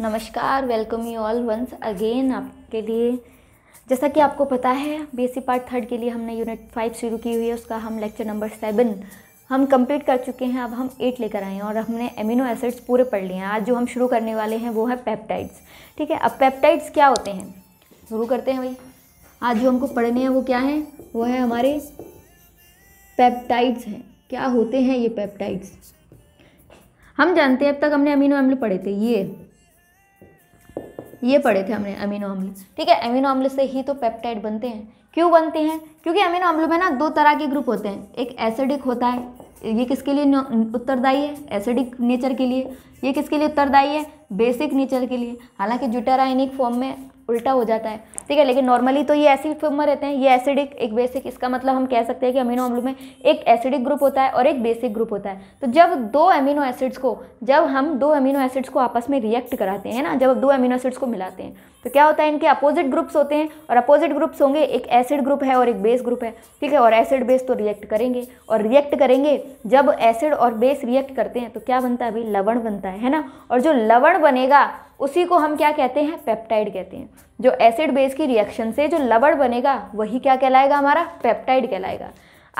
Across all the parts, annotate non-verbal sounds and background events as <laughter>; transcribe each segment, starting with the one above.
नमस्कार welcome you all once again आपके लिए जैसा कि आपको पता है बीएससी पार्ट थर्ड के लिए हमने यूनिट फाइव शुरू की हुई है उसका हम लेक्चर नंबर सेवन हम कंप्लीट कर चुके हैं अब हम एट लेकर आए हैं और हमने एमिनो एसिड्स पूरे पढ़ लिए हैं आज जो हम शुरू करने वाले हैं वो है पेप्टाइड्स ठीक है अब पेप्टाइड्स क्या होते हैं शुरू करते हैं भाई आज जो हमको पढ़ने हैं वो क्या हैं वो है हमारे पेप्टाइड्स हैं क्या होते हैं ये पेप्टाइड्स हम जानते हैं अब तक हमने अमीनो एम्ल पढ़े थे ये ये पढ़े थे हमने अमीनो अम्ल ठीक है अमीनो अम्ल से ही तो पेप्टाइड बनते हैं क्यों बनते हैं क्योंकि अमीनो अम्ल में ना दो तरह के ग्रुप होते हैं एक एसिडिक होता है ये किसके लिए उत्तरदायी है एसिडिक नेचर के लिए ये किसके लिए उत्तरदायी है बेसिक नेचर के लिए हालांकि जुटेराइनिक फॉर्म में उल्टा हो जाता है ठीक है लेकिन नॉर्मली तो ये एसिड फॉर्म में रहते हैं ये एसिडिक एक बेसिक इसका मतलब हम कह सकते हैं कि अमीनो अम्ल में एक एसिडिक ग्रुप होता है और एक बेसिक ग्रुप होता है तो जब दो अमीनो एसिड्स को जब हम दो अमीनो एसिड्स को आपस में रिएक्ट कराते हैं ना जब दो अमीनो एसिड्स को मिलाते हैं तो क्या होता है इनके अपोजिट ग्रुप्स होते हैं और अपोजिट ग्रुप्स होंगे एक एसिड ग्रुप है और एक बेस ग्रुप है ठीक है और एसिड बेस तो रिएक्ट करेंगे और रिएक्ट करेंगे जब एसिड और बेस रिएक्ट करते हैं तो क्या बनता है अभी लवण बनता है है ना और जो लवण लवण बनेगा उसी को हम क्या कहते हैं पेप्टाइड कहते हैं जो एसिड बेस की रिएक्शन से जो लवण बनेगा वही क्या कहलाएगा हमारा पेप्टाइड कहलाएगा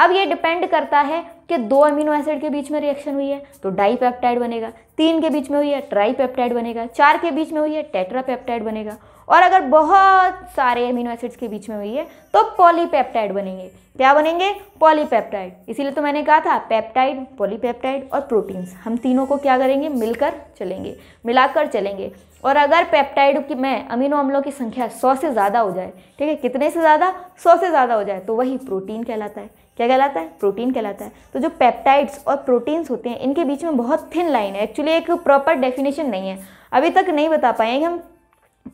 अब ये डिपेंड करता है कि दो अमीनो एसिड के बीच में रिएक्शन हुई है तो डाईपेप्टाइड बनेगा तीन के बीच में हुई है ट्राईपेप्टाइड बनेगा चार के बीच में हुई है टेट्रापेप्टाइड बनेगा और अगर बहुत सारे अमीनो एसिड्स के बीच में हुई है तो पॉलीपेप्टाइड बनेंगे क्या बनेंगे पॉलीपेप्टाइड इसीलिए तो मैंने कहा था पेप्टाइड पॉलीपेप्टाइड और प्रोटीन्स हम तीनों को क्या करेंगे मिलकर चलेंगे मिलाकर चलेंगे और अगर पेप्टाइड की मैं अमीनो अम्लों की संख्या सौ से ज़्यादा हो जाए ठीक है कितने से ज़्यादा सौ से ज़्यादा हो जाए तो वही प्रोटीन कहलाता है क्या कहलाता है प्रोटीन कहलाता है तो जो पेप्टाइड्स और प्रोटीन्स होते हैं इनके बीच में बहुत थिन लाइन है एक्चुअली एक प्रॉपर डेफिनेशन नहीं है अभी तक नहीं बता पाए हम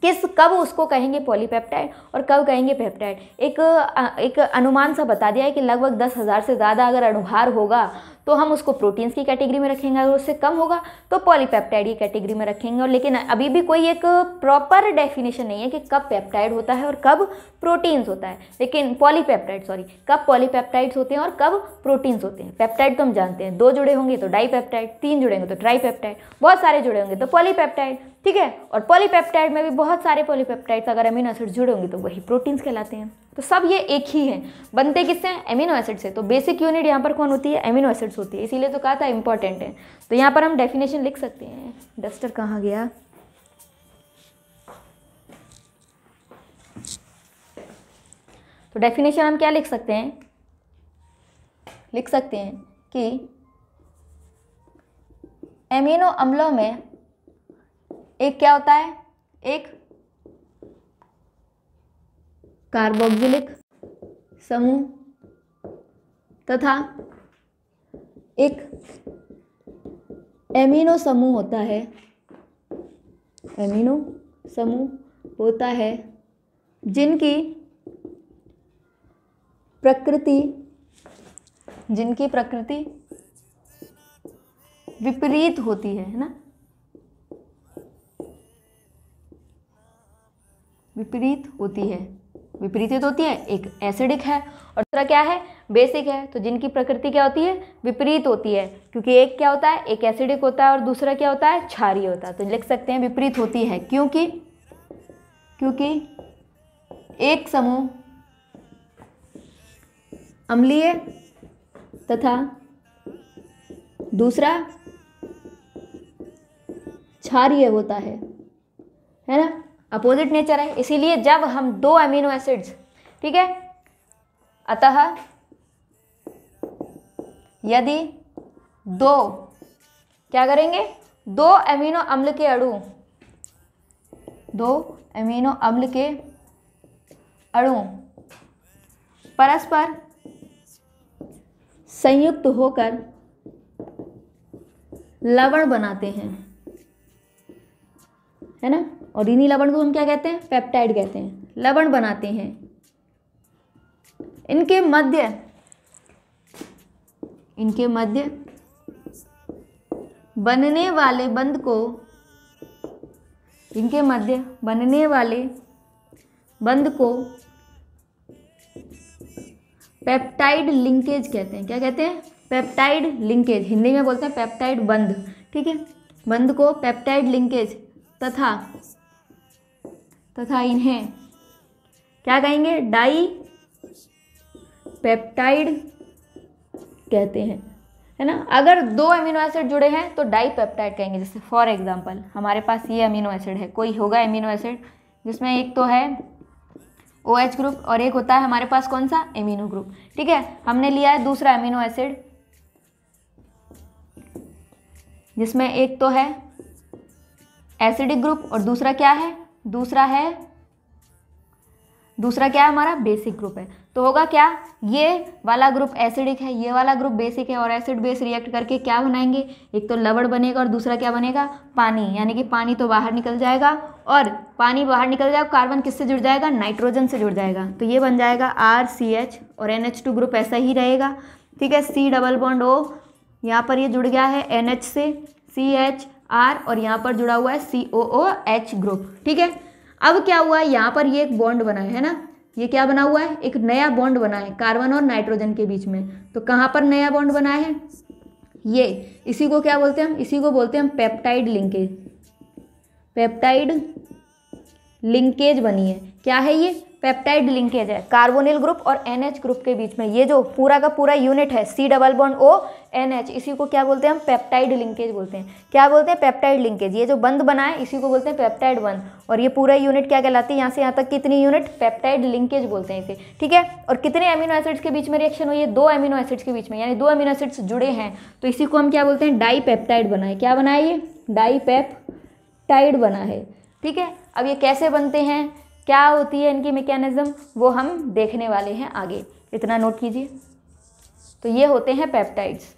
किस कब उसको कहेंगे पॉलीपेप्टाइड और कब कहेंगे पेप्टाइड एक एक अनुमान सा बता दिया है कि लगभग दस हज़ार से ज़्यादा अगर अनुहार होगा तो हम उसको प्रोटीन्स की कैटेगरी में रखेंगे अगर उससे कम होगा तो पॉलीपेप्टाइड की कैटेगरी में रखेंगे और लेकिन अभी भी कोई एक प्रॉपर डेफिनेशन नहीं है कि कब पेप्टाइड होता है और कब प्रोटीन्स होता है लेकिन पॉलीपेप्टाइड सॉरी कब पॉलीपेप्टाइड्स होते हैं और कब प्रोटीन्स होते हैं पेप्टाइड तो हम जानते हैं दो जुड़े होंगे तो डाईपेप्टाइड तीन जुड़े होंगे तो ट्राईपेप्टाइड बहुत सारे जुड़े होंगे तो पॉलीपेप्टाइड ठीक है और पॉलीपेप्टाइड में भी बहुत सारे पॉलीपेप्टाइड्स अगर अमीनो एसिड जुड़े होंगे तो वही प्रोटीन्स कहलाते हैं तो सब ये एक ही हैं बनते किससे हैं एमिनो एसिड से तो बेसिक यूनिट यहाँ पर कौन होती है एमिनो एसिड इंपॉर्टेंस होती है इसीलिए तो कहा था इम्पॉर्टेंट है तो यहाँ पर हम डेफिनेशन लिख सकते हैं डस्टर कहाँ गया तो डेफिनेशन हम क्या लिख सकते हैं लिख सकते हैं कि एमिनो अम्लों में एक क्या होता है एक कार्बोक्सिलिक समूह तथा एक एमिनो समूह होता है एमिनो समूह होता है जिनकी प्रकृति जिनकी प्रकृति विपरीत होती है ना विपरीत होती है विपरीतित होती है एक एसिडिक है और दूसरा क्या है बेसिक है तो जिनकी प्रकृति क्या होती है विपरीत होती है क्योंकि एक क्या होता है एक एसिडिक होता है और दूसरा क्या होता है क्षारीय होता है तो लिख सकते हैं विपरीत होती है क्योंकि क्योंकि एक समूह अम्लीय तथा दूसरा क्षारीय होता है है ना अपोजिट नेचर है इसीलिए जब हम दो अमीनो एसिड्स ठीक है अतः यदि दो क्या करेंगे दो अमीनो अम्ल के अणु दो अमीनो अम्ल के अणु परस्पर संयुक्त होकर लवण बनाते हैं है ना और इन्हीं लवण को हम क्या कहते हैं पेप्टाइड कहते हैं लवण बनाते हैं इनके मध्य इनके मध्य बनने वाले बंद को इनके मध्य बनने वाले बंद को पेप्टाइड लिंकेज कहते हैं क्या कहते हैं पेप्टाइड लिंकेज हिंदी में बोलते हैं पेप्टाइड बंद ठीक है बंद को पेप्टाइड लिंकेज तथा तथा इन्हें क्या कहेंगे डाई पेप्टाइड कहते हैं है ना अगर दो एमिनो एसिड जुड़े हैं तो डाई पेप्टाइड कहेंगे जैसे फॉर एग्जांपल हमारे पास ये अमीनो एसिड है कोई होगा एमिनो एसिड जिसमें एक तो है ओ एच ग्रुप और एक होता है हमारे पास कौन सा एमिनो ग्रुप ठीक है हमने लिया है दूसरा अमीनो एसिड जिसमें एक तो है एसिडिक ग्रुप और दूसरा क्या है दूसरा है दूसरा क्या है हमारा बेसिक ग्रुप है तो होगा क्या ये वाला ग्रुप एसिडिक है ये वाला ग्रुप बेसिक है और एसिड बेस रिएक्ट करके क्या बनाएंगे एक तो लवड़ बनेगा और दूसरा क्या बनेगा पानी यानी कि पानी तो बाहर निकल जाएगा और पानी बाहर निकल जाएगा कार्बन किससे जुड़ जाएगा नाइट्रोजन से जुड़ जाएगा तो ये बन जाएगा आर सी एच और एन एच टू ग्रुप ऐसा ही रहेगा ठीक है सी डबल बॉन्ड ओ यहाँ पर ये जुड़ गया है एन एच से सी एच आर और यहाँ पर जुड़ा हुआ है सी ओ ओ एच ग्रुप ठीक है अब क्या हुआ है यहाँ पर ये एक बॉन्ड बना है ना ये क्या बना हुआ है एक नया बॉन्ड बना है कार्बन और नाइट्रोजन के बीच में तो कहाँ पर नया बॉन्ड बना है ये इसी को क्या बोलते हैं हम इसी को बोलते हैं हम पेप्टाइड लिंकेज पेप्टाइड लिंकेज बनी है क्या है ये पेप्टाइड लिंकेज है कार्बोनिल ग्रुप और एनएच ग्रुप के बीच में ये जो पूरा का पूरा यूनिट है C double bond O NH इसी को क्या बोलते हैं हम पेप्टाइड लिंकेज बोलते हैं क्या बोलते हैं पेप्टाइड लिंकेज ये जो बंद बना है इसी को बोलते हैं पेप्टाइड बंद और ये पूरा यूनिट क्या कहलाती है यहाँ से यहाँ तक कितनी यूनिट पेप्टाइड लिंकेज बोलते हैं इसे ठीक है और कितने एमिनो एसिड्स के बीच में रिएक्शन हुई है दो एमिनो एसिड्स के बीच में यानी दो एमिनो एसिड्स जुड़े हैं तो इसी को हम क्या बोलते हैं डाई पेप्टाइड बना है क्या बनाए ये डाई पेप्टाइड बना है ठीक है अब ये कैसे बनते हैं क्या होती है इनकी मैकेनिज्म वो हम देखने वाले हैं आगे इतना नोट कीजिए तो ये होते हैं पेप्टाइड्स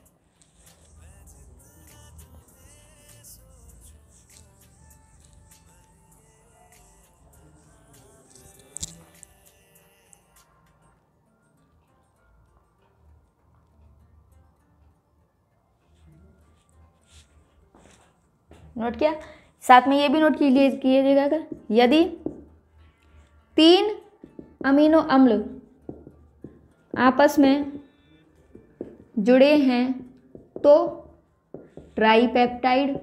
नोट किया साथ में ये भी नोट कीजिएगा यदि तीन अमीनो अम्ल आपस में जुड़े हैं तो ट्राई पेप्टाइड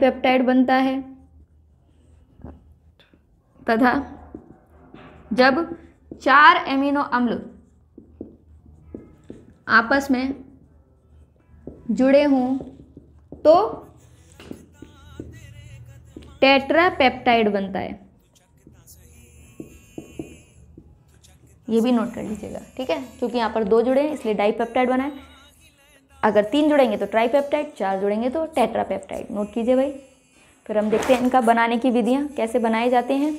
पेप्टाइड बनता है तथा जब चार एमिनो अम्ल आपस में जुड़े हों तो टेट्रापेप्टाइड बनता है ये भी नोट कर लीजिएगा ठीक है क्योंकि यहाँ पर दो जुड़े हैं इसलिए डाईपेप्टाइड बना है अगर तीन जुड़ेंगे तो ट्राईपेप्टाइड चार जुड़ेंगे तो टेट्रापेप्टाइड नोट कीजिए भाई फिर हम देखते हैं इनका बनाने की विधियाँ कैसे बनाए जाते हैं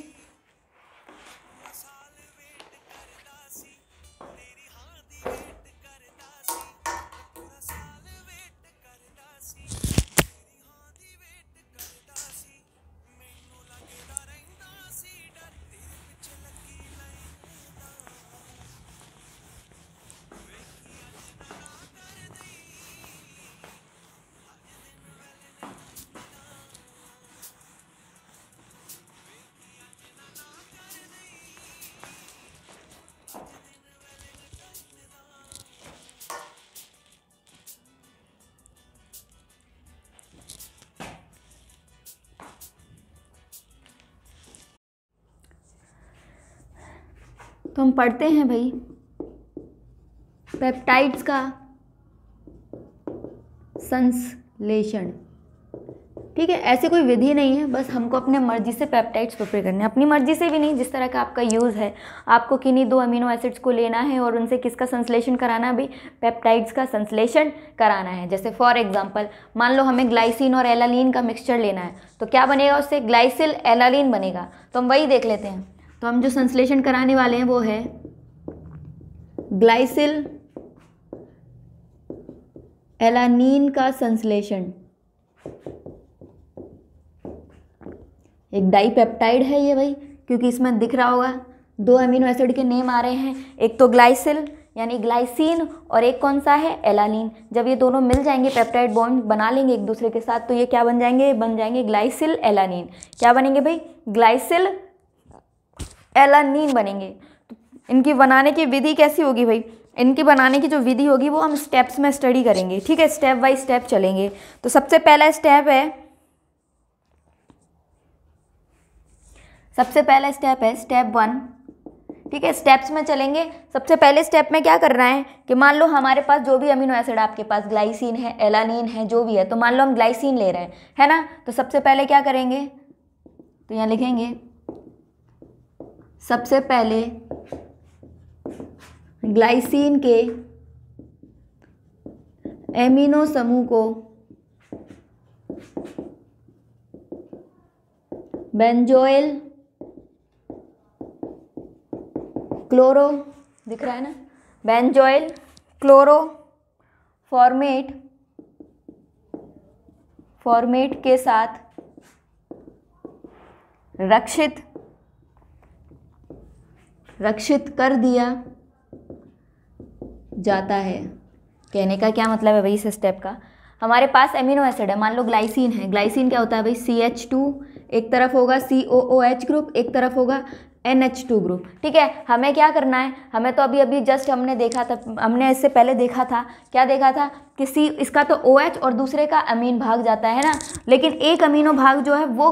पढ़ते हैं भाई पेप्टाइड्स का संश्लेषण ठीक है ऐसे कोई विधि नहीं है बस हमको अपने मर्जी से पेप्टाइड्स प्रिपेयर करने हैं अपनी मर्जी से भी नहीं जिस तरह का आपका यूज़ है आपको किन्हीं दो अमीनो एसिड्स को लेना है और उनसे किसका संश्लेषण कराना भी पेप्टाइड्स का संश्लेषण कराना है जैसे फॉर एग्जांपल मान लो हमें ग्लाइसिन और एलालीन का मिक्सचर लेना है तो क्या बनेगा उससे ग्लाइसिल एलालीन बनेगा तो हम वही देख लेते हैं तो हम जो संश्लेषण कराने वाले हैं वो है ग्लाइसिल एलानीन का संश्लेषण एक डाइपेप्टाइड है ये भाई क्योंकि इसमें दिख रहा होगा दो अमीनो एसिड के नेम आ रहे हैं एक तो ग्लाइसिल यानी ग्लाइसिन और एक कौन सा है एलानीन जब ये दोनों मिल जाएंगे पेप्टाइड बॉन्ड बना लेंगे एक दूसरे के साथ तो ये क्या बन जाएंगे बन जाएंगे ग्लाइसिल एलानीन क्या बनेंगे भाई ग्लाइसिल एलानीन बनेंगे तो इनकी बनाने की विधि कैसी होगी भाई इनकी बनाने की जो विधि होगी वो हम स्टेप्स में स्टडी करेंगे ठीक है स्टेप बाय स्टेप चलेंगे तो सबसे पहला स्टेप है सबसे पहला स्टेप है स्टेप वन ठीक है स्टेप्स में चलेंगे सबसे पहले स्टेप में क्या करना है कि मान लो हमारे पास जो भी अमीनो एसिड आपके पास ग्लाइसिन है एलानिन है जो भी है तो मान लो हम ग्लाइसिन ले रहे हैं है ना तो सबसे पहले क्या करेंगे तो यहाँ लिखेंगे सबसे पहले ग्लाइसिन के एमिनो समूह को बेंजोइल क्लोरो दिख रहा है ना बेंजोइल क्लोरो फॉर्मेट फॉर्मेट के साथ रक्षित रक्षित कर दिया जाता है कहने का क्या मतलब है भाई इस स्टेप का हमारे पास एमिनो एसिड है मान लो ग्लाइसिन है ग्लाइसिन क्या होता है भाई सी एच टू एक तरफ होगा सी ओ ओ एच ग्रुप एक तरफ होगा एन एच टू ग्रुप ठीक है हमें क्या करना है हमें तो अभी अभी जस्ट हमने देखा था हमने इससे पहले देखा था क्या देखा था कि सी इसका तो ओ एच और दूसरे का अमीन भाग जाता है ना लेकिन एक अमीनो भाग जो है वो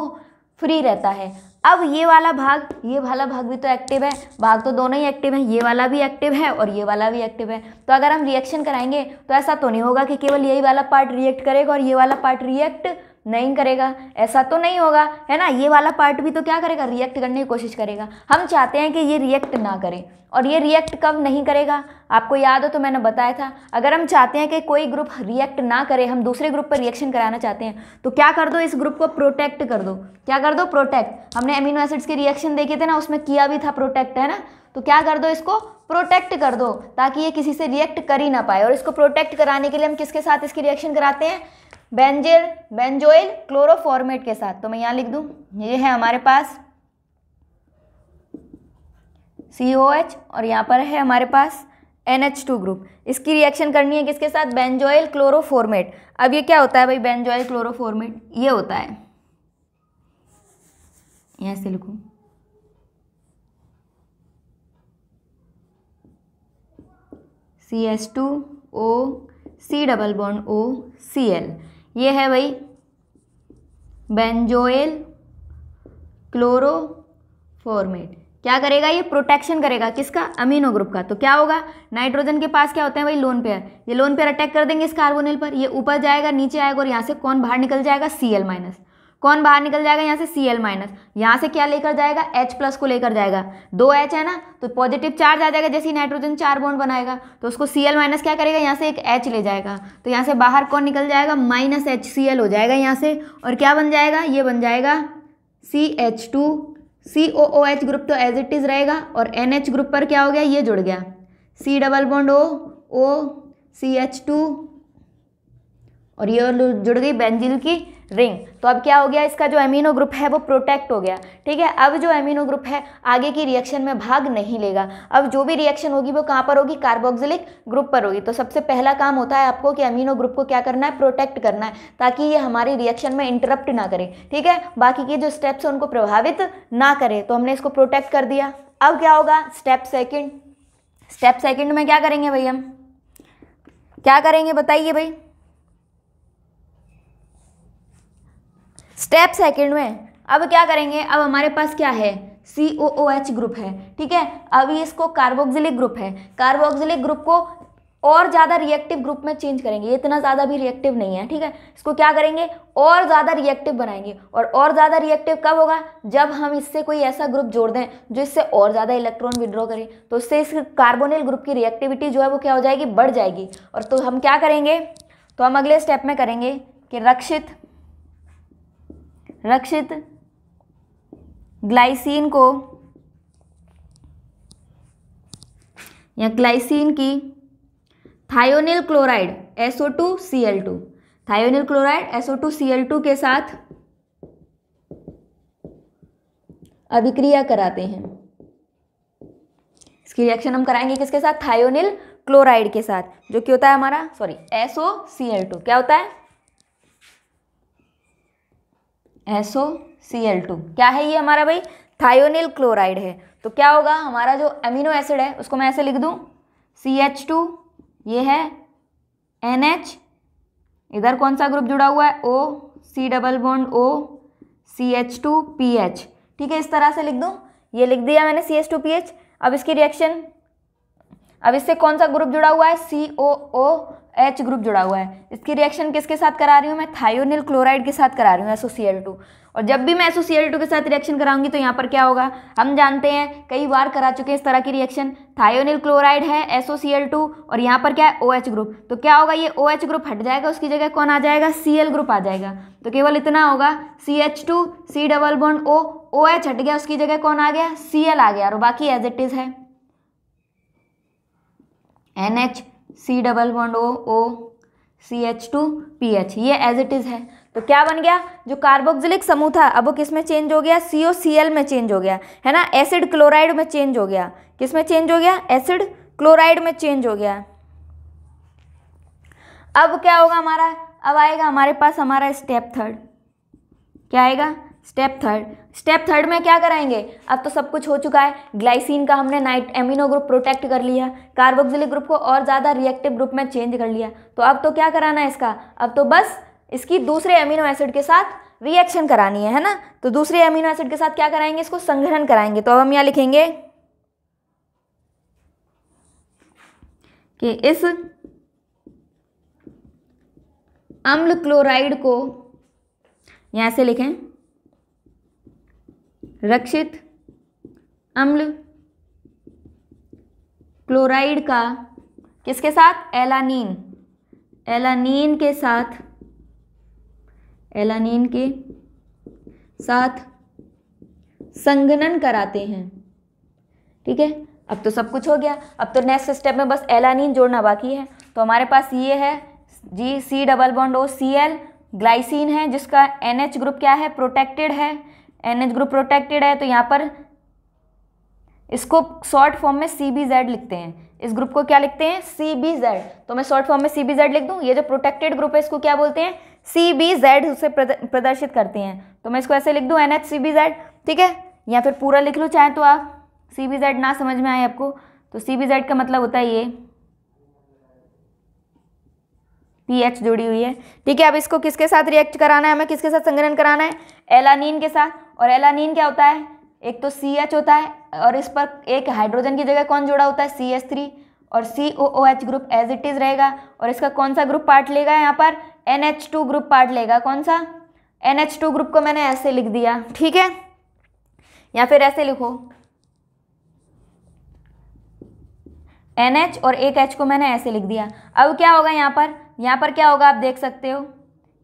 फ्री रहता है अब ये वाला भाग ये वाला भाग भी तो एक्टिव है भाग तो दोनों ही एक्टिव हैं ये वाला भी एक्टिव है और ये वाला भी एक्टिव है तो अगर हम रिएक्शन कराएंगे तो ऐसा तो नहीं होगा कि केवल यही वाला पार्ट रिएक्ट करेगा और ये वाला पार्ट रिएक्ट नहीं करेगा ऐसा तो नहीं होगा है ना ये वाला पार्ट भी तो क्या करेगा रिएक्ट करने की कोशिश करेगा हम चाहते हैं कि ये रिएक्ट ना करें और ये रिएक्ट कब नहीं करेगा आपको याद हो तो मैंने बताया था अगर हम चाहते हैं कि कोई ग्रुप रिएक्ट ना करे हम दूसरे ग्रुप पर रिएक्शन कराना चाहते हैं तो क्या कर दो इस ग्रुप को प्रोटेक्ट कर दो क्या कर दो प्रोटेक्ट हमने अमीनो एसिड्स के रिएक्शन देखे थे ना उसमें किया भी था प्रोटेक्ट है ना तो क्या कर दो इसको प्रोटेक्ट कर दो ताकि ये किसी से रिएक्ट कर ही ना पाए और इसको प्रोटेक्ट कराने के लिए हम किसके साथ इसकी रिएक्शन कराते हैं बेंजेल बेंजोइल क्लोरोफॉर्मेट के साथ तो मैं यहाँ लिख दूँ ये है हमारे पास सी ओ एच और यहाँ पर है हमारे पास एन एच टू ग्रुप इसकी रिएक्शन करनी है किसके साथ बेंजोइल क्लोरोफॉर्मेट अब ये क्या होता है भाई बेंजोइल क्लोरोफॉर्मेट ये होता है यहाँ से लिखूँ C S two O C double bond O C L ये है भाई क्लोरो क्लोरोफॉर्मेट क्या करेगा ये प्रोटेक्शन करेगा किसका अमीनो ग्रुप का तो क्या होगा नाइट्रोजन के पास क्या होता है भाई लोन पेयर ये लोन पेयर अटैक कर देंगे इस कार्बोनिल पर ये ऊपर जाएगा नीचे आएगा और यहाँ से कौन बाहर निकल जाएगा सी एल माइनस कौन बाहर निकल जाएगा यहाँ से सी एल माइनस यहाँ से क्या लेकर जाएगा एच प्लस को लेकर जाएगा दो एच है ना तो पॉजिटिव चार्ज आ जाएगा जैसे नाइट्रोजन चार बॉन्ड बनाएगा तो उसको सी एल माइनस क्या करेगा यहाँ से एक एच ले जाएगा तो यहाँ से बाहर कौन निकल जाएगा माइनस एच सी एल हो जाएगा यहाँ से और क्या बन जाएगा ये बन जाएगा C H two C O O H group तो एज इट इज़ रहेगा और एन एच ग्रुप पर क्या हो गया ये जुड़ गया C double bond O O C H two और ये जुड़ गई बेंजिल की रिंग तो अब क्या हो गया इसका जो एमिनो ग्रुप है वो प्रोटेक्ट हो गया ठीक है अब जो एमिनो ग्रुप है आगे की रिएक्शन में भाग नहीं लेगा अब जो भी रिएक्शन होगी वो कहाँ पर होगी कार्बोक्सिलिक ग्रुप पर होगी तो सबसे पहला काम होता है आपको कि एमिनो ग्रुप को क्या करना है प्रोटेक्ट करना है ताकि ये हमारी रिएक्शन में इंटरप्ट ना करे ठीक है बाकी के जो स्टेप्स हैं उनको प्रभावित ना करे तो हमने इसको प्रोटेक्ट कर दिया अब क्या होगा स्टेप सेकेंड स्टेप सेकेंड में क्या करेंगे भाई हम क्या करेंगे बताइए भाई स्टेप सेकंड में अब क्या करेंगे अब हमारे पास क्या है सी ओ ओ एच ग्रुप है ठीक है अभी इसको कार्बोक्सिलिक ग्रुप है कार्बोक्सिलिक ग्रुप को और ज़्यादा रिएक्टिव ग्रुप में चेंज करेंगे इतना ज़्यादा भी रिएक्टिव नहीं है ठीक है इसको क्या करेंगे और ज़्यादा रिएक्टिव बनाएंगे और और ज़्यादा रिएक्टिव कब होगा जब हम इससे कोई ऐसा ग्रुप जोड़ दें जो इससे और ज़्यादा इलेक्ट्रॉन विड्रॉ करें तो इससे इस कार्बोनिल ग्रुप की रिएक्टिविटी जो है वो क्या हो जाएगी बढ़ जाएगी और तो हम क्या करेंगे तो हम अगले स्टेप में करेंगे कि रक्षित रक्षित ग्लाइसिन को या ग्लाइसिन की thionyl chloride SO2 Cl2 thionyl chloride SO2 Cl2 के साथ अभिक्रिया कराते हैं इसकी रिएक्शन हम कराएंगे किसके साथ थायोनिल क्लोराइड के साथ जो कि होता है हमारा sorry SO C L two क्या होता है S O C L two क्या है ये हमारा भाई थायोनिल क्लोराइड है तो क्या होगा हमारा जो अमीनो एसिड है उसको मैं ऐसे लिख दूँ सी एच टू ये है एन एच इधर कौन सा ग्रुप जुड़ा हुआ है O C double bond O C H two P H ठीक है इस तरह से लिख दूँ ये लिख दिया मैंने C H two P H अब इसकी रिएक्शन अब इससे कौन सा ग्रुप जुड़ा हुआ है सी ओ ओ एच ग्रुप जुड़ा हुआ है इसकी रिएक्शन किसके साथ करा रही हूँ मैं थायोनिल क्लोराइड के साथ करा रही हूँ एसोसीएल टू और जब भी मैं एसोसीएल टू के साथ रिएक्शन कराऊंगी तो यहाँ पर क्या होगा हम जानते हैं कई बार करा चुके हैं इस तरह की रिएक्शन थायोनिल क्लोराइड है एसोसीएल टू और यहाँ पर क्या है ओ OH ग्रुप तो क्या होगा ये ओ OH ग्रुप हट जाएगा उसकी जगह कौन आ जाएगा सी ग्रुप आ जाएगा तो केवल इतना होगा C H two C double bond O O H हट गया उसकी जगह कौन आ गया सी एल आ गया और बाकी एज इट इज़ है N H C double bond O O C H two P H ये एज इट इज़ है तो क्या बन गया जो कार्बोक्सिलिक समूह था अब वो किस में चेंज हो गया सी ओ सी एल में चेंज हो गया है ना एसिड क्लोराइड में चेंज हो गया किस में चेंज हो गया एसिड क्लोराइड में चेंज हो गया अब क्या होगा हमारा अब आएगा हमारे पास हमारा स्टेप थर्ड क्या आएगा स्टेप थर्ड स्टेप थर्ड में क्या कराएंगे अब तो सब कुछ हो चुका है ग्लाइसिन का हमने नाइट एमिनो ग्रुप प्रोटेक्ट कर लिया कार्बोक्सिलिक ग्रुप को और ज़्यादा रिएक्टिव ग्रुप में चेंज कर लिया तो अब तो क्या कराना है इसका अब तो बस इसकी दूसरे एमिनो एसिड के साथ रिएक्शन करानी है है ना तो दूसरे एमिनो एसिड के साथ क्या कराएंगे इसको संग्रहण कराएंगे तो अब हम यहाँ लिखेंगे कि इस अम्ल क्लोराइड को यहाँ से लिखें रक्षित अम्ल क्लोराइड का किसके साथ एलानीन एलानीन के साथ एलानीन के साथ संगनन कराते हैं ठीक है अब तो सब कुछ हो गया अब तो नेक्स्ट स्टेप में बस एलानीन जोड़ना बाकी है तो हमारे पास ये है जी C double bond O C L glycine है जिसका एन एच ग्रुप क्या है प्रोटेक्टेड है एन एच ग्रुप प्रोटेक्टेड है तो यहाँ पर इसको शॉर्ट फॉर्म में सी बी जेड लिखते हैं इस ग्रुप को क्या लिखते हैं सी बी जेड तो मैं शॉर्ट फॉर्म में सी बी जेड लिख दूँ ये जो प्रोटेक्टेड ग्रुप है इसको क्या बोलते हैं सी बी जेड उसे प्रदर्शित करते हैं तो मैं इसको ऐसे लिख दूँ N H C B Z ठीक है या फिर पूरा लिख लो चाहे तो आप सी बी जेड ना समझ में आए आपको तो सी बी जेड का मतलब होता है ये पीएच जुड़ी हुई है ठीक है अब इसको किसके साथ रिएक्ट कराना है हमें किसके साथ संग्रहण कराना है एलानीन के साथ और एलानीन क्या होता है एक तो सी एच होता है और इस पर एक हाइड्रोजन की जगह कौन जुड़ा होता है सी एच थ्री और C O O H group as it is रहेगा और इसका कौन सा ग्रुप पार्ट लेगा यहाँ पर N H two group part लेगा कौन सा एन एच टू ग्रुप को मैंने ऐसे लिख दिया ठीक है या फिर ऐसे लिखो एन एच और एक एच को मैंने ऐसे लिख दिया अब क्या होगा यहाँ पर यहाँ पर क्या होगा आप देख सकते हो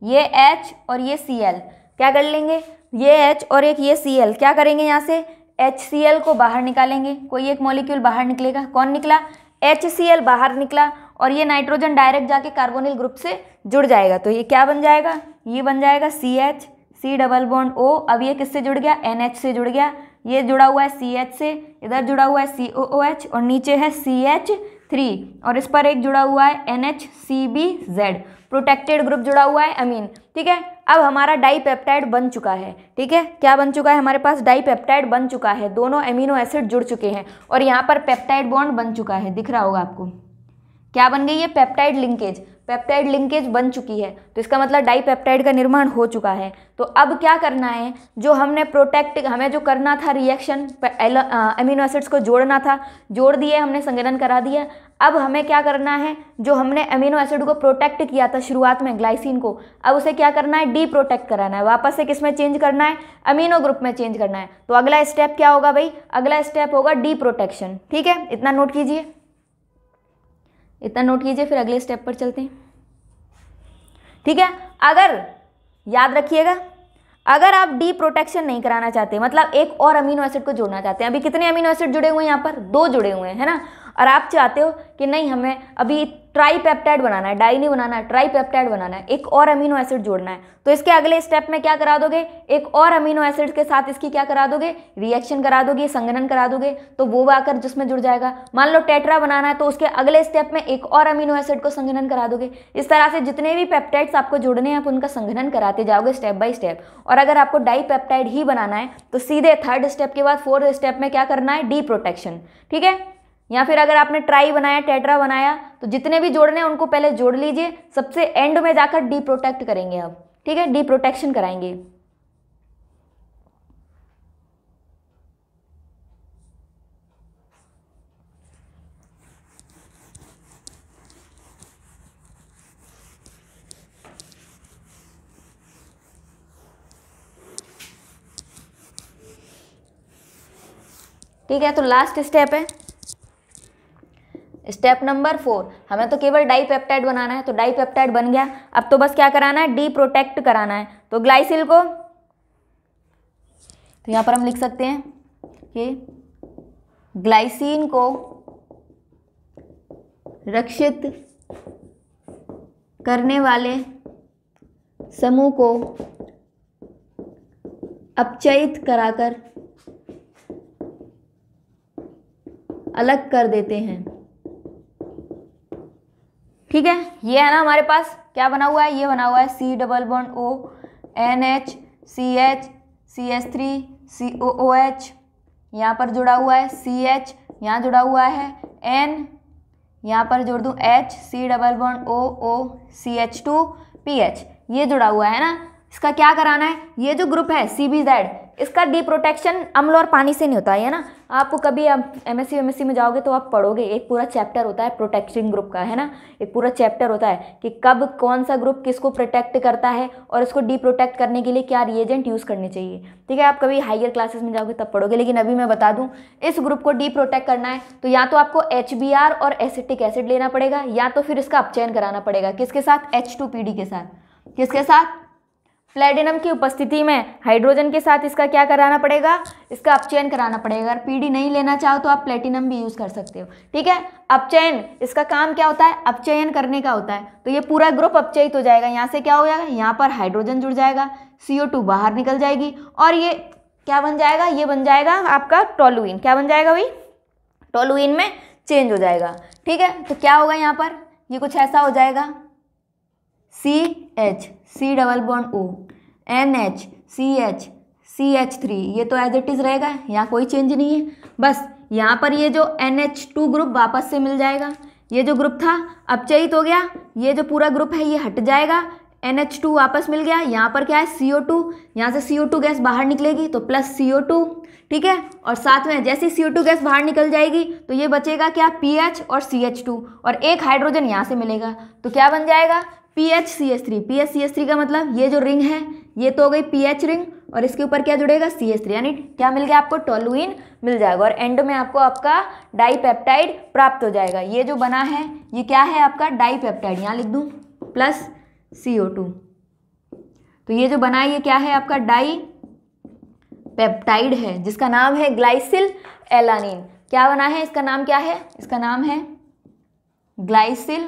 ये एच और ये सी एल क्या कर लेंगे ये एच और एक ये सी एल क्या करेंगे यहाँ से एच सी एल को बाहर निकालेंगे कोई एक मॉलिक्यूल बाहर निकलेगा कौन निकला एच सी एल बाहर निकला और ये नाइट्रोजन डायरेक्ट जाके कार्बोनिल ग्रुप से जुड़ जाएगा तो ये क्या बन जाएगा ये बन जाएगा C H C double bond O अब ये किससे जुड़ गया एन एच से जुड़ गया ये जुड़ा हुआ है सी एच से इधर जुड़ा हुआ है सी ओ ओ एच और नीचे है सी एच थ्री और इस पर एक जुड़ा हुआ है N H C B Z protected group जुड़ा हुआ है अमीन ठीक है अब हमारा डाईपेप्टाइड बन चुका है ठीक है क्या बन चुका है हमारे पास डाईपेप्टाइड बन चुका है दोनों एमिनो एसिड जुड़ चुके हैं और यहाँ पर पेप्टाइड बॉन्ड बन चुका है दिख रहा होगा आपको क्या बन गई है पेप्टाइड लिंकेज पेप्टाइड लिंकेज बन चुकी है तो इसका मतलब डाईपेप्टाइड का निर्माण हो चुका है तो अब क्या करना है जो हमने प्रोटेक्ट हमें जो करना था रिएक्शन अमीनो एसिड्स को जोड़ना था जोड़ दिए हमने संगठन करा दिया अब हमें क्या करना है जो हमने अमीनो एसिड को प्रोटेक्ट किया था शुरुआत में ग्लाइसिन को अब उसे क्या करना है डी प्रोटेक्ट कराना है वापस से किस में चेंज करना है अमीनो ग्रुप में चेंज करना है तो अगला स्टेप क्या होगा भाई अगला स्टेप होगा डी प्रोटेक्शन ठीक है इतना नोट कीजिए इतना नोट कीजिए फिर अगले स्टेप पर चलते हैं ठीक है अगर याद रखिएगा अगर आप डी प्रोटेक्शन नहीं कराना चाहते मतलब एक और अमीनो एसिड को जोड़ना चाहते हैं अभी कितने अमीनो एसिड जुड़े हुए हैं यहाँ पर दो जुड़े हुए हैं है ना और आप चाहते हो कि नहीं हमें अभी ट्राई पेप्टाइड बनाना है डाई नहीं बनाना है ट्राई पेप्टाइड बनाना है एक और अमीनो एसिड जोड़ना है तो इसके अगले स्टेप में क्या करा दोगे एक और अमीनो एसिड के साथ इसकी क्या करा दोगे रिएक्शन करा दोगे संगनन करा दोगे तो वो आकर जिसमें जुड़ जाएगा मान लो टेट्रा बनाना है तो उसके अगले स्टेप में एक और अमीनो एसिड को संगनन करा दोगे इस तरह से जितने भी पेप्टाइड्स आपको जुड़ने हैं आप उनका संगनन कराते जाओगे स्टेप बाय स्टेप और अगर आपको डाई पेप्टाइड ही बनाना है तो सीधे थर्ड स्टेप के बाद फोर्थ स्टेप में क्या करना है डी प्रोटेक्शन ठीक है या फिर अगर आपने ट्राई बनाया टेट्रा बनाया तो जितने भी जोड़ने हैं उनको पहले जोड़ लीजिए सबसे एंड में जाकर डी प्रोटेक्ट करेंगे अब ठीक है डी प्रोटेक्शन कराएंगे ठीक है तो लास्ट स्टेप है स्टेप नंबर फोर हमें तो केवल डाईपेप्टाइड बनाना है तो डाईपेप्टाइड बन गया अब तो बस क्या कराना है डी प्रोटेक्ट कराना है तो ग्लाइसिल को तो यहां पर हम लिख सकते हैं कि ग्लाइसिन को रक्षित करने वाले समूह को अपचयित कराकर अलग कर देते हैं ठीक है ये है ना हमारे पास क्या बना हुआ है ये बना हुआ है C double one O N H C H C H three C O O H यहाँ पर जुड़ा हुआ है सी एच यहाँ जुड़ा हुआ है एन यहाँ पर जोड़ दूँ H C double one O O C H two P H ये जुड़ा हुआ है ना इसका क्या कराना है ये जो ग्रुप है सी बी जेड इसका डी प्रोटेक्शन अम्ल और पानी से नहीं होता है ना आपको कभी आप एम एस सी में जाओगे तो आप पढ़ोगे एक पूरा चैप्टर होता है प्रोटेक्शन ग्रुप का है ना एक पूरा चैप्टर होता है कि कब कौन सा ग्रुप किसको प्रोटेक्ट करता है और इसको डी प्रोटेक्ट करने के लिए क्या रिएजेंट यूज़ करने चाहिए ठीक है आप कभी हाइयर क्लासेस में जाओगे तब पढ़ोगे लेकिन अभी मैं बता दूँ इस ग्रुप को डी प्रोटेक्ट करना है तो या तो आपको एच और एसिटिक एसिड लेना पड़ेगा या तो फिर इसका अपचयन कराना पड़ेगा किसके साथ एच के साथ किसके साथ प्लेटिनम की उपस्थिति में हाइड्रोजन के साथ इसका क्या कराना पड़ेगा इसका अपचयन कराना पड़ेगा अगर पीडी नहीं लेना चाहो तो आप प्लेटिनम भी यूज़ कर सकते हो ठीक है अपचयन इसका काम क्या होता है अपचयन करने का होता है तो ये पूरा ग्रुप अपचयित हो जाएगा यहाँ से क्या हो जाएगा यहाँ पर हाइड्रोजन जुड़ जाएगा सी बाहर निकल जाएगी और ये क्या बन जाएगा ये बन जाएगा आपका टोलुइन क्या बन जाएगा भाई टोलुइन में चेंज हो जाएगा ठीक है तो क्या होगा यहाँ पर ये कुछ ऐसा हो जाएगा C H C double bond O N H C H C H three ये तो एज इट इज़ रहेगा यहाँ कोई चेंज नहीं है बस यहाँ पर ये जो एन एच टू ग्रुप वापस से मिल जाएगा ये जो ग्रुप था अपचयित हो गया ये जो पूरा ग्रुप है ये हट जाएगा एन एच टू वापस मिल गया यहाँ पर क्या है सी ओ टू यहाँ से सी ओ टू गैस बाहर निकलेगी तो प्लस सी ओ टू ठीक है और साथ में जैसे सी ओ टू गैस बाहर निकल जाएगी तो ये बचेगा क्या पी एच और सी एच टू और एक हाइड्रोजन यहाँ से मिलेगा तो क्या बन जाएगा P H C S three P H C S three का मतलब ये जो रिंग है ये तो हो गई पी एच रिंग और इसके ऊपर क्या जुड़ेगा सी एस थ्री यानी क्या मिल गया आपको टोलुइन मिल जाएगा और एंड में आपको आपका डाईपेप्टाइड प्राप्त हो जाएगा ये जो बना है ये क्या है आपका डाईपेप्टाइड यहाँ लिख दूँ प्लस सी ओ टू तो ये जो बना है ये क्या है आपका डाई पेप्टाइड है जिसका नाम है ग्लाइसिल एलानिन क्या बना है इसका नाम क्या है इसका नाम है ग्लाइसिल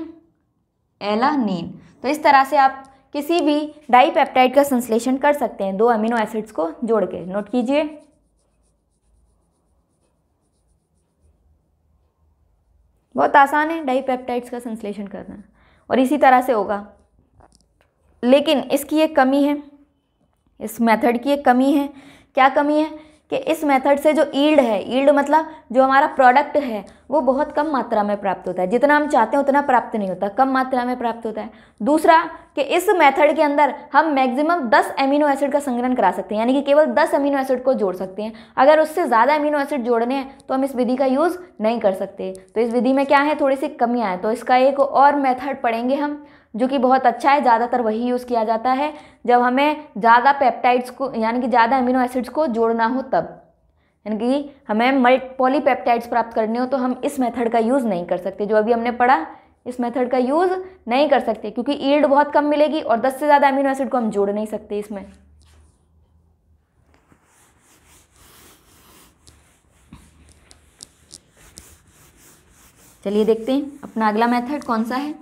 एलानिन तो इस तरह से आप किसी भी डाईपेप्टाइड का संश्लेषण कर सकते हैं दो अमीनो एसिड्स को जोड़ के नोट कीजिए बहुत आसान है डाईपेप्टाइड्स का संश्लेषण करना और इसी तरह से होगा लेकिन इसकी एक कमी है इस मेथड की एक कमी है क्या कमी है कि इस मेथड से जो ईल्ड है ईल्ड मतलब जो हमारा प्रोडक्ट है वो बहुत कम मात्रा में प्राप्त होता है जितना हम चाहते हैं उतना प्राप्त नहीं होता कम मात्रा में प्राप्त होता है दूसरा कि इस मेथड के अंदर हम मैक्सिमम 10 एमिनो एसिड का संग्रहण करा सकते हैं यानी कि केवल 10 एमिनो एसिड को जोड़ सकते हैं अगर उससे ज़्यादा एमिनो एसिड जोड़ने हैं तो हम इस विधि का यूज़ नहीं कर सकते तो इस विधि में क्या है थोड़ी सी कमियाँ हैं तो इसका एक और मेथड पढ़ेंगे हम जो कि बहुत अच्छा है ज़्यादातर वही यूज़ किया जाता है जब हमें ज़्यादा पेप्टाइड्स को यानी कि ज़्यादा अमीनो एसिड्स को जोड़ना हो तब यानी कि हमें मल्ट पॉलीपेप्टाइड्स प्राप्त करने हो तो हम इस मेथड का यूज़ नहीं कर सकते जो अभी हमने पढ़ा इस मेथड का यूज़ नहीं कर सकते क्योंकि ईल्ड बहुत कम मिलेगी और 10 से ज़्यादा अमीनो एसिड को हम जोड़ नहीं सकते इसमें चलिए देखते हैं अपना अगला मेथड कौन सा है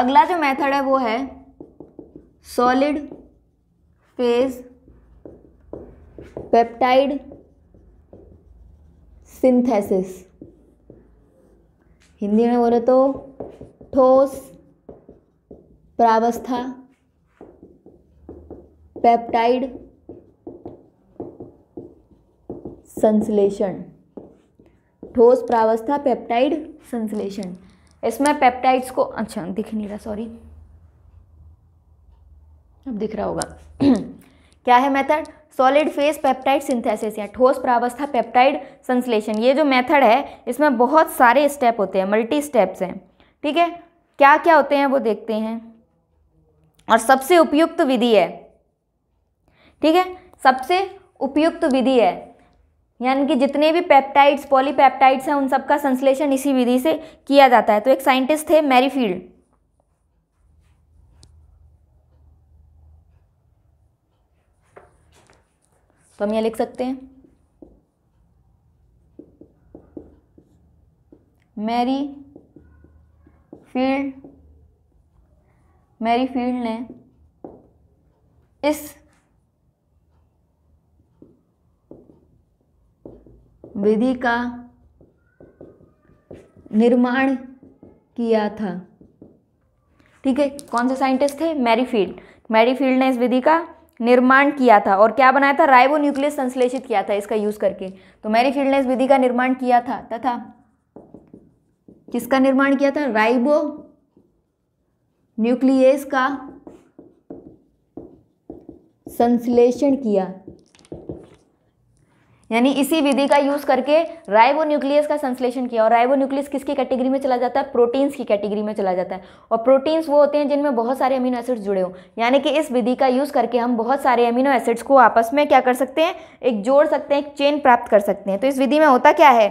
अगला जो मेथड है वो है solid phase peptide synthesis Hindi में बोले तो ठोस प्रावस्था पेप्टाइड संश्लेषण ठोस प्रावस्था पेप्टाइड संश्लेषण इसमें पेप्टाइड्स को अच्छा दिख नहीं रहा सॉरी अब दिख रहा होगा <clears throat> क्या है method solid phase peptide synthesis या ठोस प्रावस्था पेप्टाइड संश्लेषण ये जो मेथड है इसमें बहुत सारे स्टेप होते हैं मल्टी स्टेप्स हैं ठीक है क्या क्या होते हैं वो देखते हैं और सबसे उपयुक्त विधि है ठीक है सबसे उपयुक्त विधि है यानी कि जितने भी पेप्टाइड्स पॉलीपेप्टाइड्स हैं उन सब का संश्लेषण इसी विधि से किया जाता है तो एक साइंटिस्ट थे मैरीफील्ड तो हम यह लिख सकते हैं मैरी फील्ड मैरी फील्ड ने इस विधि का निर्माण किया था ठीक है कौन से साइंटिस्ट थे मैरीफील्ड मैरीफील्ड ने इस विधि का निर्माण किया था और क्या बनाया था राइबो न्यूक्लियस संश्लेषित किया था इसका यूज करके तो मैरीफील्ड ने इस विधि का निर्माण किया था तथा किसका निर्माण किया था राइबो न्यूक्लियस का संश्लेषण किया यानी इसी विधि का यूज करके राइबो न्यूक्लियस का संश्लेषण किया और राइबो न्यूक्लियस किसकी कैटेगरी में चला जाता है प्रोटीन्स की कैटेगरी में चला जाता है और प्रोटीन्स वो होते हैं जिनमें बहुत सारे अमीनो एसिड्स जुड़े हों यानी कि इस विधि का यूज करके हम बहुत सारे अमीनो एसिड्स को आपस में क्या कर सकते हैं एक जोड़ सकते हैं एक चेन प्राप्त कर सकते हैं तो इस विधि में होता क्या है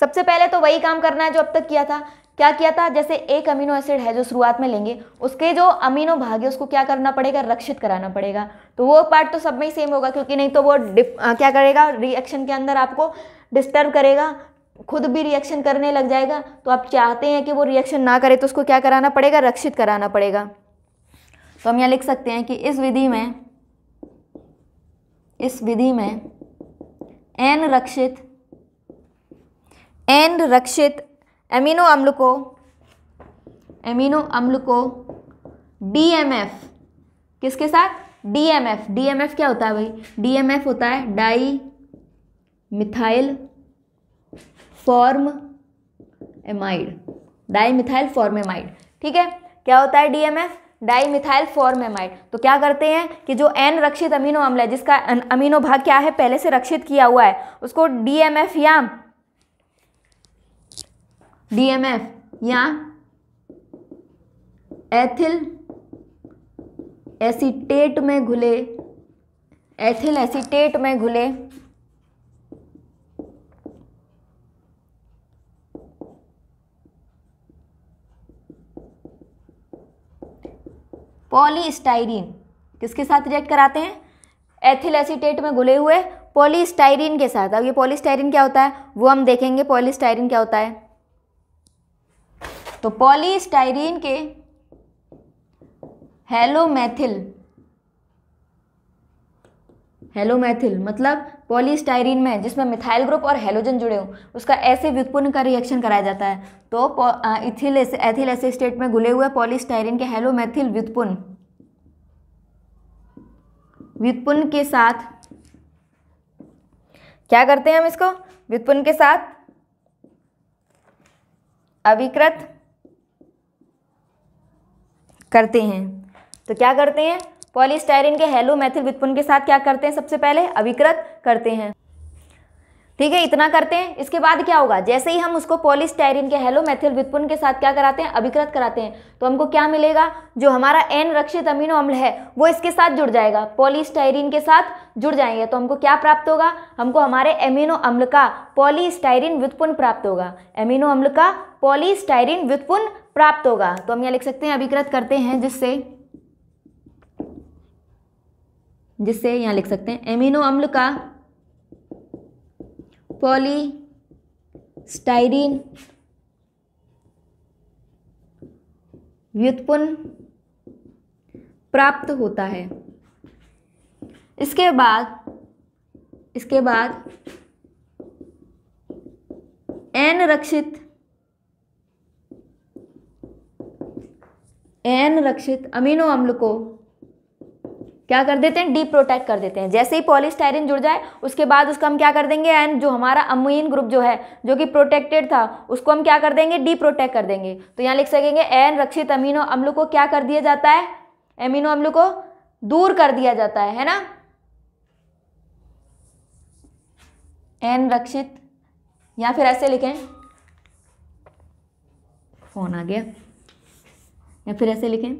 सबसे पहले तो वही काम करना है जो अब तक किया था क्या किया था जैसे एक अमीनो एसिड है जो शुरुआत में लेंगे उसके जो अमीनो भाग है उसको क्या करना पड़ेगा रक्षित कराना पड़ेगा तो वो पार्ट तो सब में ही सेम होगा क्योंकि नहीं तो वो आ, क्या करेगा रिएक्शन के अंदर आपको डिस्टर्ब करेगा खुद भी रिएक्शन करने लग जाएगा तो आप चाहते हैं कि वो रिएक्शन ना करे तो उसको क्या कराना पड़ेगा रक्षित कराना पड़ेगा तो हम यहाँ लिख सकते हैं कि इस विधि में इस विधि में एन रक्षित एन रक्षित एमिनो अम्ल को एमिनो अम्ल को डीएमएफ किसके साथ डीएमएफ डीएमएफ क्या होता है भाई डीएमएफ होता है dimethylformamide dimethylformamide ठीक है क्या होता है DMF dimethylformamide तो क्या करते हैं कि जो एन रक्षित अमीनो अम्ल है जिसका अमीनो भाग क्या है पहले से रक्षित किया हुआ है उसको डीएमएफ या डीएमएफ या एथिल एसीटेट में घुले एथिल एसीटेट में घुले पॉलीस्टाइरीन किसके साथ रिएक्ट कराते हैं एथिल एसीटेट में घुले हुए पॉलीस्टाइरीन के साथ अब ये पॉलीस्टाइरीन क्या होता है वो हम देखेंगे पॉलीस्टाइरीन क्या होता है तो पॉलीस्टाइरीन के हेलोमेथिल हेलोमेथिल मतलब पॉलीस्टाइरीन में जिसमें मिथाइल ग्रुप और हेलोजन जुड़े हों उसका ऐसे व्युत्पन्न का रिएक्शन कराया जाता है तो इथिल एथिल ऐसे स्टेट में घुले हुए पॉलीस्टाइरीन के हेलोमैथिल व्युत्पन्न व्युत्पन्न के साथ क्या करते हैं हम इसको व्युत्पन्न के साथ अविकृत करते हैं तो क्या करते हैं पॉलीस्टायरिन के हेलो मैथिल विपुन के साथ क्या करते हैं सबसे पहले अविकृत करते हैं ठीक है इतना करते हैं इसके बाद क्या होगा जैसे ही हम उसको पॉलीस्टायरिन के हेलो मैथिल वित्पुन के साथ क्या कराते हैं अभिकृत कराते हैं तो हमको क्या मिलेगा जो हमारा एन रक्षित अमीनो अम्ल है वो इसके साथ जुड़ जाएगा पॉलीस्टायरिन के साथ जुड़ जाएंगे तो हमको क्या प्राप्त होगा हमको हमारे एमिनो अम्ल का पॉलीस्टायरिन व्युत्पन्न प्राप्त होगा एमिनो अम्ल का पॉलीस्टायरिन व्युत्पन्न प्राप्त होगा तो हम यहाँ लिख सकते हैं अभिकृत करते हैं जिससे जिससे यहाँ लिख सकते हैं एमिनो अम्ल का पॉली स्टाइरीन व्युत्पन्न प्राप्त होता है इसके बाद इसके बाद एन रक्षित एन रक्षित अमीनो अम्ल को क्या कर देते हैं डी प्रोटेक्ट कर देते हैं जैसे ही पॉलिस्टाइरिन जुड़ जाए उसके बाद उसका हम क्या कर देंगे एन जो हमारा अमीन ग्रुप जो है जो कि प्रोटेक्टेड था उसको हम क्या कर देंगे डी प्रोटेक्ट कर देंगे तो यहाँ लिख सकेंगे एन रक्षित अमीनो अम्ल को क्या कर दिया जाता है अमीनो अम्ल को दूर कर दिया जाता है है ना एन रक्षित या फिर ऐसे लिखें फोन आ गया या फिर ऐसे लिखें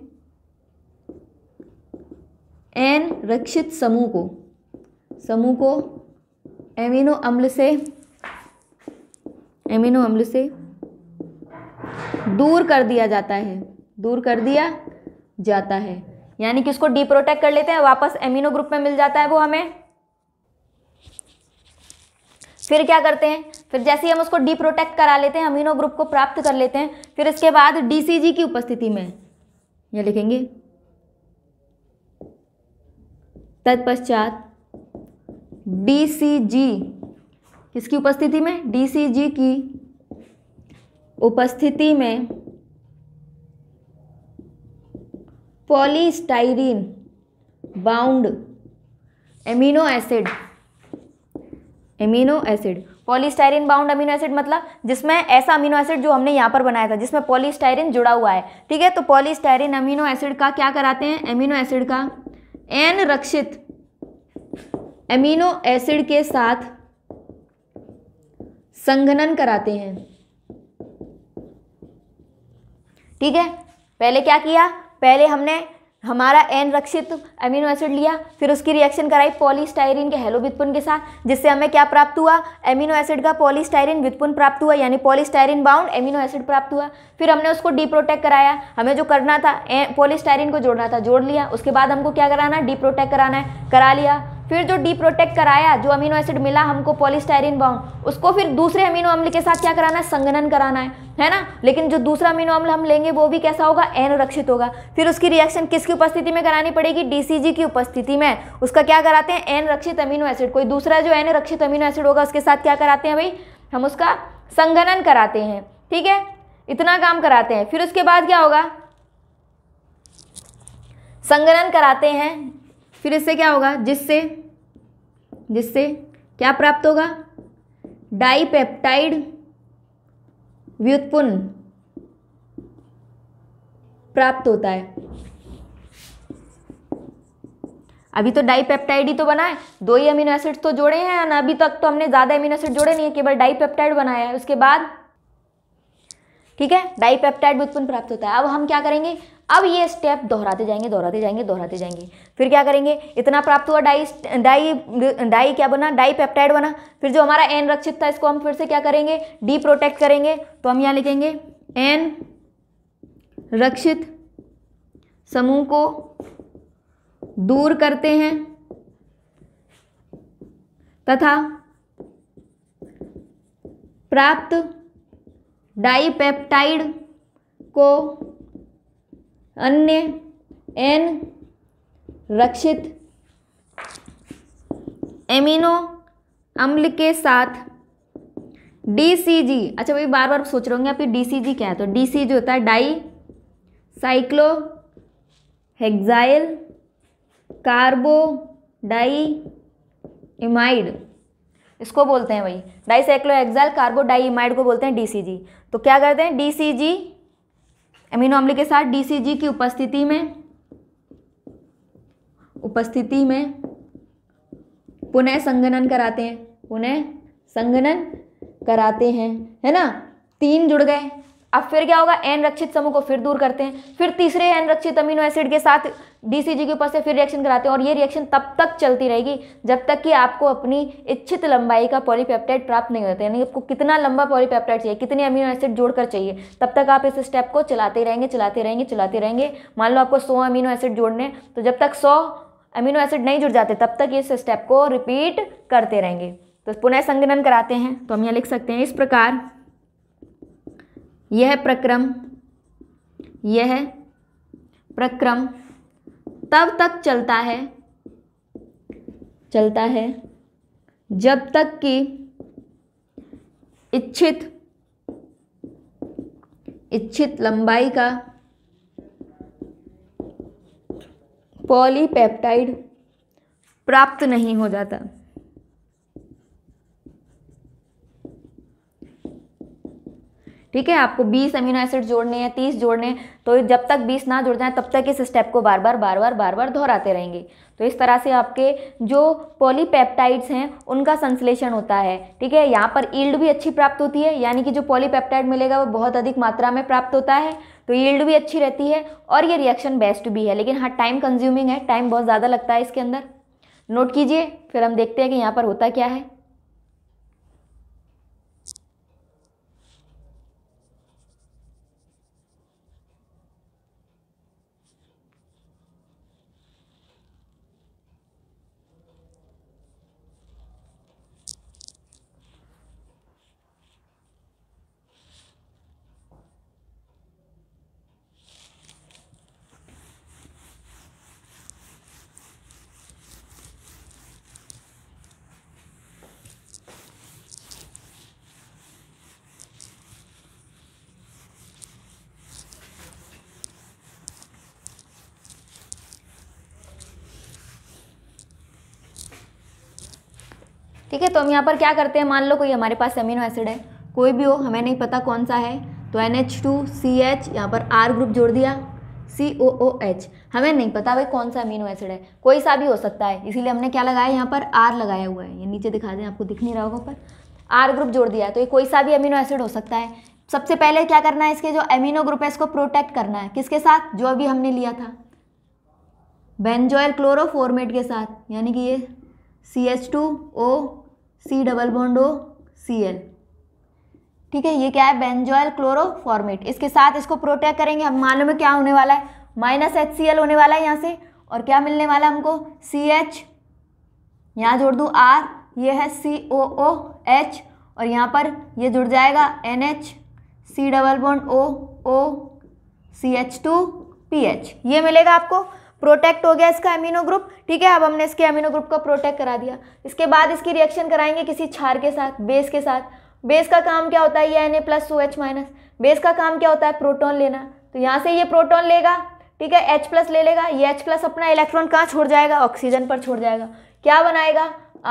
एन रक्षित समूह को समूह को एमिनो अम्ल से एमिनो अम्ल से दूर कर दिया जाता है दूर कर दिया जाता है यानी कि उसको डीप्रोटेक्ट कर लेते हैं वापस एमिनो ग्रुप में मिल जाता है वो हमें फिर क्या करते हैं फिर जैसे ही हम उसको डी प्रोटेक्ट करा लेते हैं अमीनो ग्रुप को प्राप्त कर लेते हैं फिर इसके बाद डीसीजी की उपस्थिति में यह लिखेंगे तत्पश्चात डीसीजी किसकी उपस्थिति में डीसीजी की उपस्थिति में polystyrene bound amino acid amino acid polystyrene bound amino acid मतलब जिसमें ऐसा अमीनो एसिड जो हमने यहाँ पर बनाया था जिसमें पॉलीस्टाइरिन जुड़ा हुआ है ठीक है तो पॉलीस्टाइरिन अमीनो एसिड का क्या कराते हैं एमिनो एसिड का एन रक्षित एमिनो एसिड के साथ संघनन कराते हैं ठीक है पहले क्या किया पहले हमने हमारा एन रक्षित अमीनो एसिड लिया फिर उसकी रिएक्शन कराई पॉलीस्टायरीन के हेलो वित्पुन के साथ जिससे हमें क्या प्राप्त हुआ एमिनो एसिड का पॉलीस्टायरीन व्युत्पन्न प्राप्त हुआ यानी पॉलीस्टायरीन बाउंड एमिनो एसिड प्राप्त हुआ फिर हमने उसको डीप्रोटेक्ट कराया हमें जो करना था पॉलीस्टायरीन को जोड़ना था जोड़ लिया उसके बाद हमको क्या कराना डीप्रोटेक्ट कराना है करा लिया फिर जो डी प्रोटेक्ट कराया जो अमीनो एसिड मिला हमको पॉलीस्टायरिन बाउंड उसको फिर दूसरे अमीनो अम्ल के साथ क्या कराना है संगनन कराना है है ना लेकिन जो दूसरा अमीनो अम्ल हम लेंगे वो भी कैसा होगा एन रक्षित होगा फिर उसकी रिएक्शन किसकी उपस्थिति में करानी पड़ेगी डीसीजी की उपस्थिति में उसका क्या कराते हैं एन रक्षित अमीनो एसिड कोई दूसरा जो एन रक्षित अमीनो एसिड होगा उसके साथ क्या कराते हैं भाई हम उसका संगनन कराते हैं ठीक है इतना काम कराते हैं फिर उसके बाद क्या होगा संगनन कराते हैं फिर इससे क्या होगा जिससे जिससे क्या प्राप्त होगा डाइपेप्टाइड व्युत्पन्न प्राप्त होता है अभी तो डाइपेप्टाइड ही तो बना है दो ही अमीनो एसिड तो जोड़े हैं ना अभी तक तो हमने ज़्यादा अमीनो एसिड जोड़े नहीं है केवल डाइपेप्टाइड बनाया है उसके बाद ठीक है डाइपेप्टाइड व्युत्पन्न प्राप्त होता है अब हम क्या करेंगे अब ये स्टेप दोहराते जाएंगे दोहराते जाएंगे दोहराते जाएंगे फिर क्या करेंगे इतना प्राप्त हुआ डाई डाई डाई क्या बना डाई पेप्टाइड बना फिर जो हमारा एन रक्षित था इसको हम फिर से क्या करेंगे डी प्रोटेक्ट करेंगे तो हम यहाँ लिखेंगे एन रक्षित समूह को दूर करते हैं तथा प्राप्त डाईपेप्टाइड को अन्य एन रक्षित एमिनो अम्ल के साथ डीसीजी अच्छा वही बार बार सोच रहे होंगे आप ये डीसीजी क्या है तो डीसी जो होता है dicyclohexylcarbodiimide इसको बोलते हैं भाई dicyclohexylcarbodiimide को बोलते हैं डीसीजी तो क्या करते हैं डीसीजी एमिनो अम्ल के साथ डीसीजी की उपस्थिति में उपस्थिति में पुनः संगनन कराते हैं पुनः संगनन कराते हैं है ना तीन जुड़ गए अब फिर क्या होगा एन रक्षित समूह को फिर दूर करते हैं फिर तीसरे एन रक्षित अमीनो एसिड के साथ डीसीजी के ऊपर से फिर रिएक्शन कराते हैं और ये रिएक्शन तब तक चलती रहेगी जब तक कि आपको अपनी इच्छित लंबाई का पॉलीपेप्टाइड प्राप्त नहीं होता यानी आपको कितना लंबा पॉलीपेप्टाइड चाहिए कितने अमीनो एसिड जोड़कर चाहिए तब तक आप इस स्टेप को चलाते रहेंगे चलाते रहेंगे चलाते रहेंगे मान लो आपको सौ अमीनो एसिड जोड़ने तो जब तक सौ अमीनो एसिड नहीं जुड़ जाते तब तक इस स्टेप को रिपीट करते रहेंगे तो पुनः संगठन कराते हैं तो हम यहाँ लिख सकते हैं इस प्रकार यह प्रक्रम यह प्रक्रम तब तक चलता है चलता है जब तक कि इच्छित इच्छित लंबाई का पॉलीपेप्टाइड प्राप्त नहीं हो जाता ठीक है आपको 20 अमीनो एसिड जोड़ने हैं 30 जोड़ने हैं तो जब तक 20 ना जुड़ जाए तब तक इस स्टेप को बार बार बार बार बार बार दोहराते रहेंगे तो इस तरह से आपके जो पॉलीपेप्टाइड्स हैं उनका संश्लेषण होता है ठीक है यहाँ पर ईल्ड भी अच्छी प्राप्त होती है यानी कि जो पॉलीपेप्टाइड मिलेगा वो बहुत अधिक मात्रा में प्राप्त होता है तो ईल्ड भी अच्छी रहती है और ये रिएक्शन बेस्ट भी है लेकिन हाँ टाइम कंज्यूमिंग है टाइम बहुत ज़्यादा लगता है इसके अंदर नोट कीजिए फिर हम देखते हैं कि यहाँ पर होता क्या है ठीक है तो हम यहाँ पर क्या करते हैं मान लो कोई हमारे पास अमीनो एसिड है कोई भी हो हमें नहीं पता कौन सा है तो N H two C H यहाँ पर आर ग्रुप जोड़ दिया सी ओ ओ एच हमें नहीं पता भाई कौन सा अमीनो एसिड है कोई सा भी हो सकता है इसीलिए हमने क्या लगाया यहाँ पर आर लगाया हुआ है ये नीचे दिखा दें आपको दिख नहीं रहा होगा पर आर ग्रुप जोड़ दिया तो ये कोई सा भी अमीनो एसिड हो सकता है सबसे पहले क्या करना है इसके जो अमीनो ग्रुप है इसको प्रोटेक्ट करना है किसके साथ जो अभी हमने लिया था बेंजोयल क्लोरोफॉर्मेट के साथ यानी कि ये C H two O C double bond O C L ठीक है ये क्या है क्लोरो क्लोरोफॉर्मेट इसके साथ इसको प्रोटेक्ट करेंगे हम मालूम है क्या होने वाला है माइनस एच सी एल होने वाला है यहाँ से और क्या मिलने वाला है हमको सी एच यहाँ जोड़ दूँ आर ये है सी ओ ओ एच और यहाँ पर ये जुड़ जाएगा N H C double bond O O C H two P H ये मिलेगा आपको प्रोटेक्ट हो गया इसका एमिनो ग्रुप ठीक है अब हमने इसके एमिनो ग्रुप को प्रोटेक्ट करा दिया इसके बाद इसकी रिएक्शन कराएंगे किसी छार के साथ बेस के साथ बेस का काम क्या होता है ये N A plus O H minus base का काम क्या होता है प्रोटोन लेना तो यहाँ से ये प्रोटोन लेगा ठीक है एच प्लस ले लेगा ये एच प्लस अपना इलेक्ट्रॉन कहाँ छोड़ जाएगा ऑक्सीजन पर छोड़ जाएगा क्या बनाएगा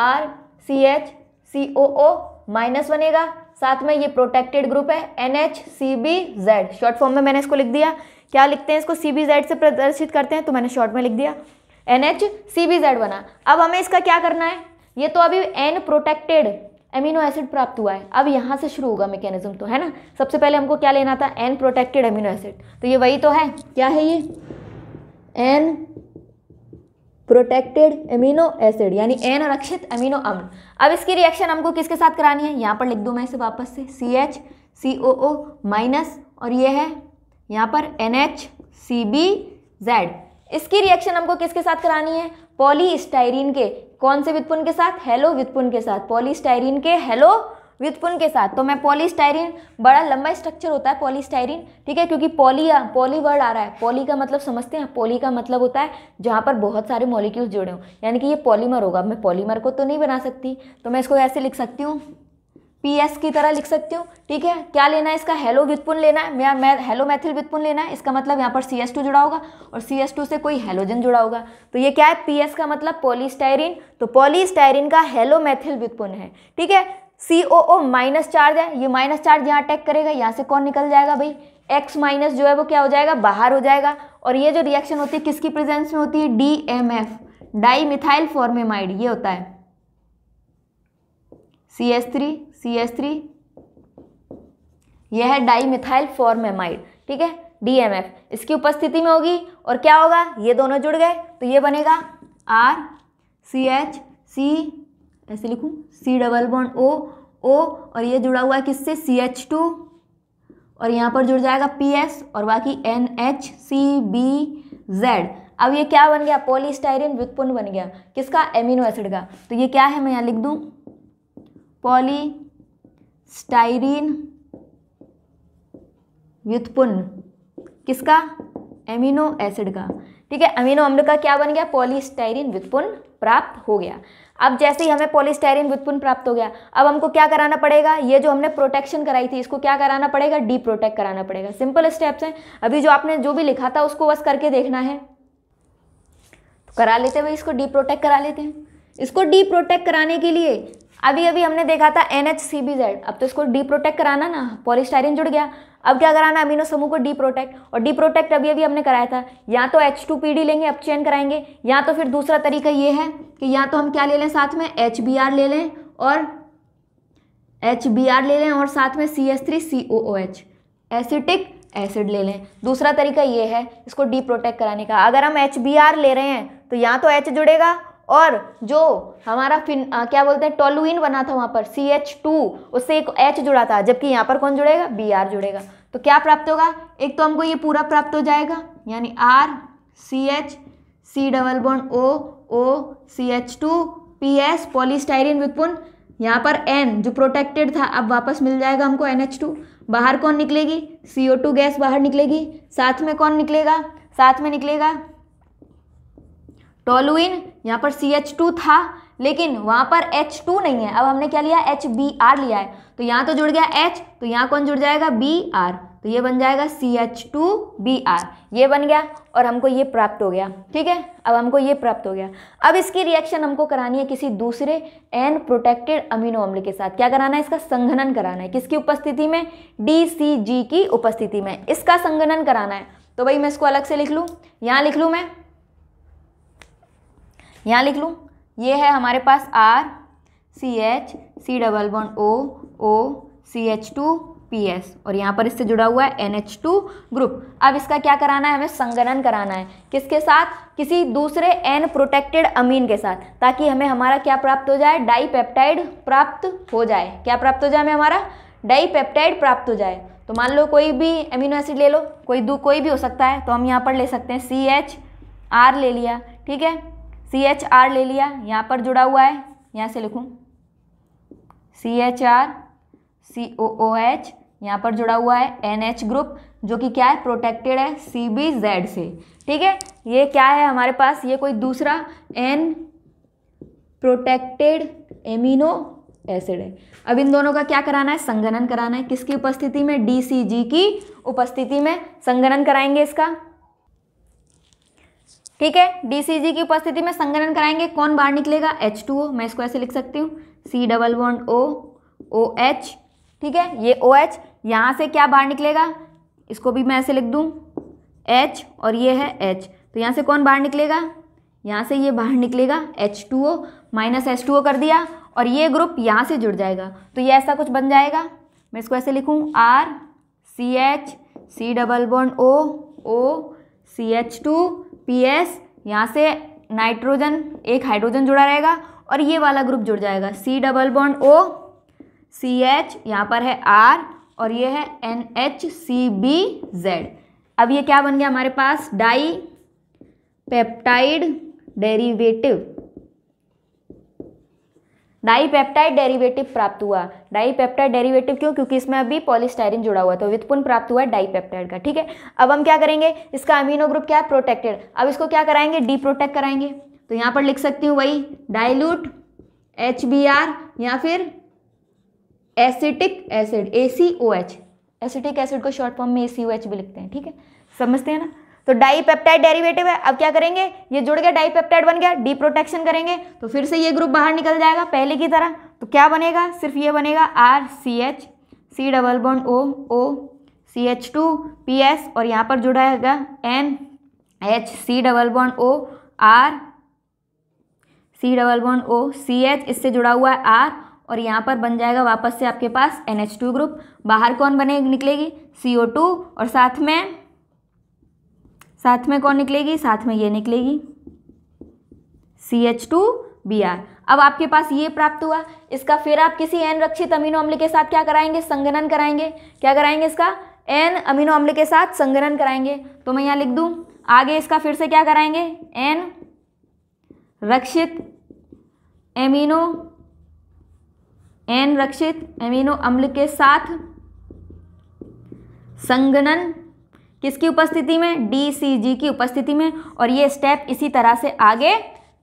R C H C O O minus बनेगा साथ में ये प्रोटेक्टेड ग्रुप है N H C B Z short form में मैंने इसको लिख दिया क्या लिखते हैं इसको सी बी जेड से प्रदर्शित करते हैं तो मैंने शॉर्ट में लिख दिया N H C B Z बना अब हमें इसका क्या करना है ये तो अभी एन प्रोटेक्टेड एमिनो एसिड प्राप्त हुआ है अब यहाँ से शुरू होगा मैकेनिज्म तो है ना सबसे पहले हमको क्या लेना था एन प्रोटेक्टेड एमिनो एसिड तो ये वही तो है क्या है ये एन प्रोटेक्टेड एमिनो एसिड यानी एन रक्षित एमिनो अम्ल अब इसकी रिएक्शन हमको किसके साथ करानी है यहाँ पर लिख दूँ मैं इसे वापस से सी H C O O minus और ये है यहाँ पर N H C B Z इसकी रिएक्शन हमको किसके साथ करानी है पॉलीस्टाइरीन के कौन से वित्पुन के साथ हेलो वित्पुन के साथ पॉलीस्टाइरीन के हेलो वित्पुन के साथ तो मैं पॉलीस्टाइरीन बड़ा लंबा स्ट्रक्चर होता है पॉलीस्टाइरीन ठीक है क्योंकि पॉली पॉली वर्ड आ रहा है पॉली का मतलब समझते हैं पॉली का मतलब होता है जहाँ पर बहुत सारे मॉलिक्यूल्स जुड़े हों यानी कि ये पॉलीमर होगा मैं पॉलीमर को तो नहीं बना सकती तो मैं इसको ऐसे लिख सकती हूँ पी एस की तरह लिख सकती हूँ ठीक है क्या लेना है इसका हेलो व्युत्पुन लेना है मैं मैं हेलो मैथिल व्युत्पुन लेना है इसका मतलब यहाँ पर सी एस टू जुड़ा होगा और सी एस टू से कोई हेलोजन जुड़ा होगा तो ये क्या है पी एस का मतलब पोलीस्टायरिन तो पोलीस्टायरिन का हेलो मैथिल व्युत्पुन है ठीक है सी ओ ओ माइनस चार्ज है ये माइनस चार्ज यहाँ अटैक करेगा यहाँ से कौन निकल जाएगा भाई एक्स माइनस जो है वो क्या हो जाएगा बाहर हो जाएगा और ये जो रिएक्शन होती है किसकी प्रेजेंस में होती है D M F dimethylformamide ये होता है C S three C S three यह है डाई मिथाइल फॉर्मेमाइड ठीक है डीएमएफ इसकी उपस्थिति में होगी और क्या होगा ये दोनों जुड़ गए तो ये बनेगा आर सी एच सी ऐसे लिखूं सी डबल बॉन्ड ओ ओ और ये जुड़ा हुआ है किससे सी एच टू और यहाँ पर जुड़ जाएगा पी एस और बाकी N H C B Z अब ये क्या बन गया पॉलीस्टाइरिन व्युत्पन्न बन गया किसका एमिनो एसिड का तो ये क्या है मैं यहाँ लिख दूँ पॉली स्टाइरीन व्युत्पन्न किसका एमिनो एसिड का ठीक है अमीनो अम्ल का क्या बन गया पॉलीस्टाइरिन व्युत्पन्न प्राप्त हो गया अब जैसे ही हमें पॉलीस्टाइरिन व्युत्पन्न प्राप्त हो गया अब हमको क्या कराना पड़ेगा ये जो हमने प्रोटेक्शन कराई थी इसको क्या कराना पड़ेगा डी प्रोटेक्ट कराना पड़ेगा सिंपल स्टेप्स हैं अभी जो आपने जो भी लिखा था उसको बस करके देखना है तो करा लेते हैं भाई इसको डी प्रोटेक्ट करा लेते हैं इसको डी प्रोटेक्ट कराने के लिए अभी अभी हमने देखा था N H C B Z अब तो इसको डी प्रोटेक्ट कराना ना पॉलिस्टाइरिन जुड़ गया अब क्या कराना अमीनो समूह को डी प्रोटेक्ट और डी प्रोटेक्ट अभी अभी हमने कराया था या तो एच टू पी डी लेंगे अब चेन कराएंगे या तो फिर दूसरा तरीका ये है कि या तो हम क्या ले लें साथ में एच बी आर ले लें और एच बी आर ले लें और साथ में C S three C O O H acetic acid ले लें दूसरा तरीका ये है इसको डी प्रोटेक्ट कराने का अगर हम एच बी आर ले रहे हैं तो या तो एच जुड़ेगा और जो हमारा फिन आ, क्या बोलते हैं टोलुइन बना था वहाँ पर सी एच टू उससे एक एच जुड़ा था जबकि यहाँ पर कौन जुड़ेगा बी आर जुड़ेगा तो क्या प्राप्त होगा एक तो हमको ये पूरा प्राप्त हो जाएगा यानी R C H C double bond O O C H two P S polystyrene विपुन यहाँ पर एन जो प्रोटेक्टेड था अब वापस मिल जाएगा हमको एन एच टू बाहर कौन निकलेगी सी ओ टू गैस बाहर निकलेगी साथ में कौन निकलेगा साथ में निकलेगा टोलुइन यहाँ पर सी एच टू था लेकिन वहाँ पर एच टू नहीं है अब हमने क्या लिया एच बी आर लिया है तो यहाँ तो जुड़ गया एच तो यहाँ कौन जुड़ जाएगा बी आर तो ये बन जाएगा C H two B R ये बन गया और हमको ये प्राप्त हो गया ठीक है अब हमको ये प्राप्त हो गया अब इसकी रिएक्शन हमको करानी है किसी दूसरे एन प्रोटेक्टेड अमीनो अम्ल के साथ क्या कराना है इसका संघनन कराना है किसकी उपस्थिति में डी सी जी की उपस्थिति में इसका संघनन कराना है तो भाई मैं इसको अलग से लिख लूँ यहाँ लिख लूँ मैं यहाँ लिख लूँ ये है हमारे पास R C H C double one O O C H two P S और यहाँ पर इससे जुड़ा हुआ है एन एच टू ग्रुप अब इसका क्या कराना है हमें संगनन कराना है किसके साथ किसी दूसरे एन प्रोटेक्टेड अमीन के साथ ताकि हमें हमारा क्या प्राप्त हो जाए डाईपेप्टाइड प्राप्त हो जाए क्या प्राप्त हो जाए हमें हमारा डाईपेप्टाइड प्राप्त हो जाए तो मान लो कोई भी अमीनो एसिड ले लो कोई दू कोई भी हो सकता है तो हम यहाँ पर ले सकते हैं सी एच आर ले लिया ठीक है सी एच आर ले लिया यहाँ पर जुड़ा हुआ है यहाँ से लिखूँ C H R C O O H यहाँ पर जुड़ा हुआ है एन एच ग्रुप जो कि क्या है प्रोटेक्टेड है सी बी जेड से ठीक है ये क्या है हमारे पास ये कोई दूसरा एन प्रोटेक्टेड एमिनो एसिड है अब इन दोनों का क्या कराना है संगनन कराना है किसकी उपस्थिति में डी सी जी की उपस्थिति में संगनन कराएंगे इसका ठीक है डीसीजी की उपस्थिति में संगठन कराएंगे कौन बाहर निकलेगा एच टू ओ मैं इसको ऐसे लिख सकती हूँ C double one O O H ठीक है ये ओ एच यहाँ से क्या बाहर निकलेगा इसको भी मैं ऐसे लिख दूँ एच और ये है एच तो यहाँ से कौन बाहर निकलेगा यहाँ से ये बाहर निकलेगा H two O minus H two O कर दिया और ये ग्रुप यहाँ से जुड़ जाएगा तो ये ऐसा कुछ बन जाएगा मैं इसको ऐसे लिखूँ R C H C double one O O C H two P S यहाँ से नाइट्रोजन एक हाइड्रोजन जुड़ा रहेगा और ये वाला ग्रुप जुड़ जाएगा C double bond O C H यहाँ पर है आर और ये है N H C B Z अब ये क्या बन गया हमारे पास dipeptide derivative dipeptide derivative प्राप्त हुआ डाईपेप्टाइड डेरिवेटिव क्यों क्योंकि इसमें अभी पॉलिस्टाइरिन जुड़ा हुआ तो वित्पुन प्राप्त हुआ डाईपेप्टाइड का ठीक है अब हम क्या करेंगे इसका अमीनो ग्रुप क्या है प्रोटेक्टेड अब इसको क्या कराएंगे डी प्रोटेक्ट कराएंगे तो यहाँ पर लिख सकती हूँ वही डाइल्यूट एच बी आर या फिर acetic acid A C O H acetic acid को शॉर्ट फॉर्म में ए सी ओ एच भी लिखते हैं ठीक है समझते हैं ना तो डाईपेप्टाइड डेरिवेटिव है अब क्या करेंगे ये जुड़ गया डाईपेप्टाइड बन गया डी प्रोटेक्शन करेंगे तो फिर से ये ग्रुप बाहर निकल जाएगा पहले की तरह तो क्या बनेगा सिर्फ ये बनेगा R C H C double bond O O C H two P S और यहाँ पर जुड़ा N H C double bond O R C double bond O C H इससे जुड़ा हुआ है आर और यहाँ पर बन जाएगा वापस से आपके पास एन एच टू ग्रुप बाहर कौन बने निकलेगी सी ओ टू और साथ में साथ में कौन निकलेगी साथ में ये निकलेगी C H two B R अब आपके पास ये प्राप्त हुआ इसका फिर आप किसी एन रक्षित अमीनो अम्ल के साथ क्या कराएंगे संगनन कराएंगे क्या कराएंगे इसका एन अमीनो अम्ल के साथ संगनन कराएंगे तो मैं यहाँ लिख दूँ आगे इसका फिर से क्या कराएंगे एन रक्षित एमिनो एन रक्षित एमिनो अम्ल के साथ संगनन किसकी उपस्थिति में डी सी जी की उपस्थिति में और ये स्टेप इसी तरह से आगे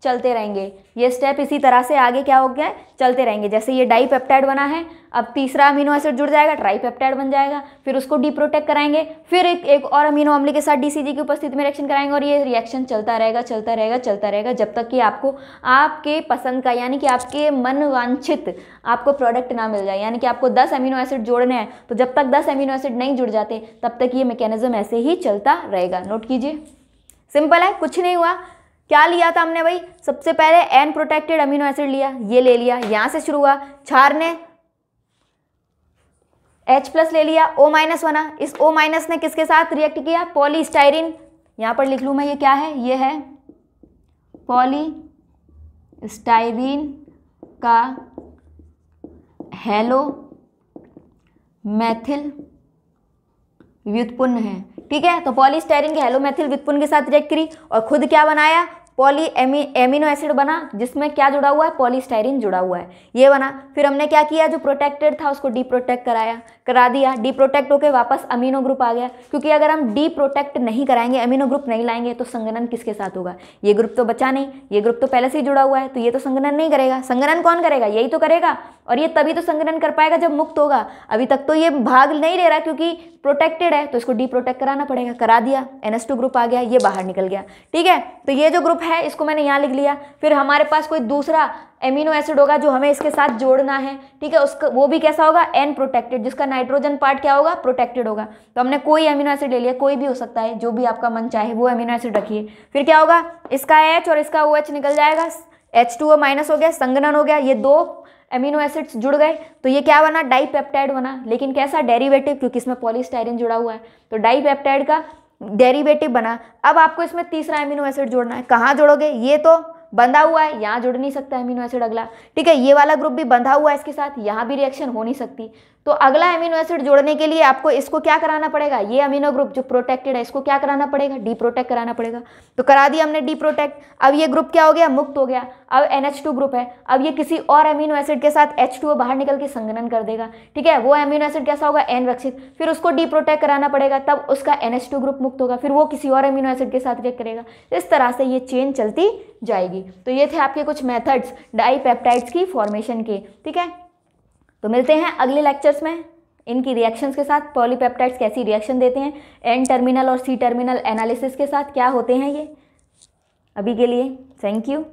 चलते रहेंगे ये स्टेप इसी तरह से आगे क्या हो गया है चलते रहेंगे जैसे ये डाई पेप्टाइड बना है अब तीसरा अमीनो एसिड जुड़ जाएगा ट्राई पेप्टाइड बन जाएगा फिर उसको डी प्रोटेक्ट कराएंगे फिर एक, एक और अमीनो अम्ल के साथ डीसीजी की उपस्थिति में रिएक्शन कराएंगे और ये रिएक्शन चलता रहेगा चलता रहेगा चलता रहेगा जब तक कि आपको आपके पसंद का यानी कि आपके मन आपको प्रोडक्ट ना मिल जाए यानी कि आपको दस अमीनो एसिड जोड़ने हैं तो जब तक दस अमीनो एसिड नहीं जुड़ जाते तब तक ये मैकेनिज्म ऐसे ही चलता रहेगा नोट कीजिए सिंपल है कुछ नहीं हुआ क्या लिया था हमने भाई सबसे पहले एन प्रोटेक्टेड अमीनो एसिड लिया ये ले लिया यहाँ से शुरू हुआ छार ने H प्लस ले लिया O माइनस बना इस O माइनस ने किसके साथ रिएक्ट किया पॉली स्टाइरिन यहाँ पर लिख लूँ मैं ये क्या है ये है पॉली स्टाइरिन का हेलो मैथिल व्युत्पन्न है ठीक है तो पॉलीस्टायरिन के हेलोमेथिल विपुन के साथ रिएक्ट करी और खुद क्या बनाया पॉली एमिनो एसिड बना जिसमें क्या जुड़ा हुआ है पॉलीस्टायरिन जुड़ा हुआ है ये बना फिर हमने क्या किया जो प्रोटेक्टेड था उसको डीप्रोटेक्ट कराया करा दिया डी प्रोटेक्ट होकर वापस अमीनो ग्रुप आ गया क्योंकि अगर हम डी प्रोटेक्ट नहीं कराएंगे अमीनो ग्रुप नहीं लाएंगे तो संगनन किसके साथ होगा ये ग्रुप तो बचा नहीं ये ग्रुप तो पहले से ही जुड़ा हुआ है तो ये तो संगनन नहीं करेगा संगनन कौन करेगा यही तो करेगा और ये तभी तो संगनन कर पाएगा जब मुक्त होगा अभी तक तो ये भाग नहीं ले रहा क्योंकि प्रोटेक्टेड है तो इसको डी प्रोटेक्ट कराना पड़ेगा करा दिया एन ग्रुप आ गया ये बाहर निकल गया ठीक है तो ये जो ग्रुप है इसको मैंने यहाँ लिख लिया फिर हमारे पास कोई दूसरा एमिनो एसिड होगा जो हमें इसके साथ जोड़ना है ठीक है उसका वो भी कैसा होगा एन प्रोटेक्टेड जिसका नाइट्रोजन पार्ट क्या होगा प्रोटेक्टेड होगा तो हमने कोई अमीनो एसिड ले लिया कोई भी हो सकता है जो भी आपका मन चाहे वो अमीनो एसिड रखिए फिर क्या होगा इसका एच और इसका ओ OH निकल जाएगा एच टू माइनस हो गया संगनन हो गया ये दो एमिनो एसिड्स जुड़ गए तो ये क्या बना डाईपेप्टाइड बना लेकिन कैसा डेरिवेटिव क्योंकि इसमें पॉलीस्टाइरिन जुड़ा हुआ है तो डाईपेप्टाइड का डेरिवेटिव बना अब आपको इसमें तीसरा एमिनो एसिड जोड़ना है कहाँ जोड़ोगे ये तो बंधा हुआ है यहाँ जुड़ नहीं सकता एमिनो एसिड अगला ठीक है ये वाला ग्रुप भी बंधा हुआ है इसके साथ यहाँ भी रिएक्शन हो नहीं सकती तो अगला अमीनो एसिड जोड़ने के लिए आपको इसको क्या कराना पड़ेगा ये अमीनो ग्रुप जो प्रोटेक्टेड है इसको क्या कराना पड़ेगा डी प्रोटेक्ट कराना पड़ेगा तो करा दिया हमने डी प्रोटेक्ट अब ये ग्रुप क्या हो गया मुक्त हो गया अब एन ग्रुप है अब ये किसी और अमीनो एसिड के साथ एच बाहर निकल के संगनन कर देगा ठीक है वो अमीनो एसिड कैसा होगा एन रक्षित फिर उसको डी प्रोटेक्ट कराना पड़ेगा तब उसका एन ग्रुप मुक्त होगा फिर वो किसी और अमीनो एसिड के साथ रिएक्ट करेगा इस तरह से ये चेन चलती जाएगी तो ये थे आपके कुछ मेथड्स डाई पेप्टाइड्स की फॉर्मेशन के ठीक है तो मिलते हैं अगले लेक्चर्स में इनकी रिएक्शंस के साथ पॉलीपेप्टाइड्स कैसी रिएक्शन देते हैं एन टर्मिनल और सी टर्मिनल एनालिसिस के साथ क्या होते हैं ये अभी के लिए थैंक यू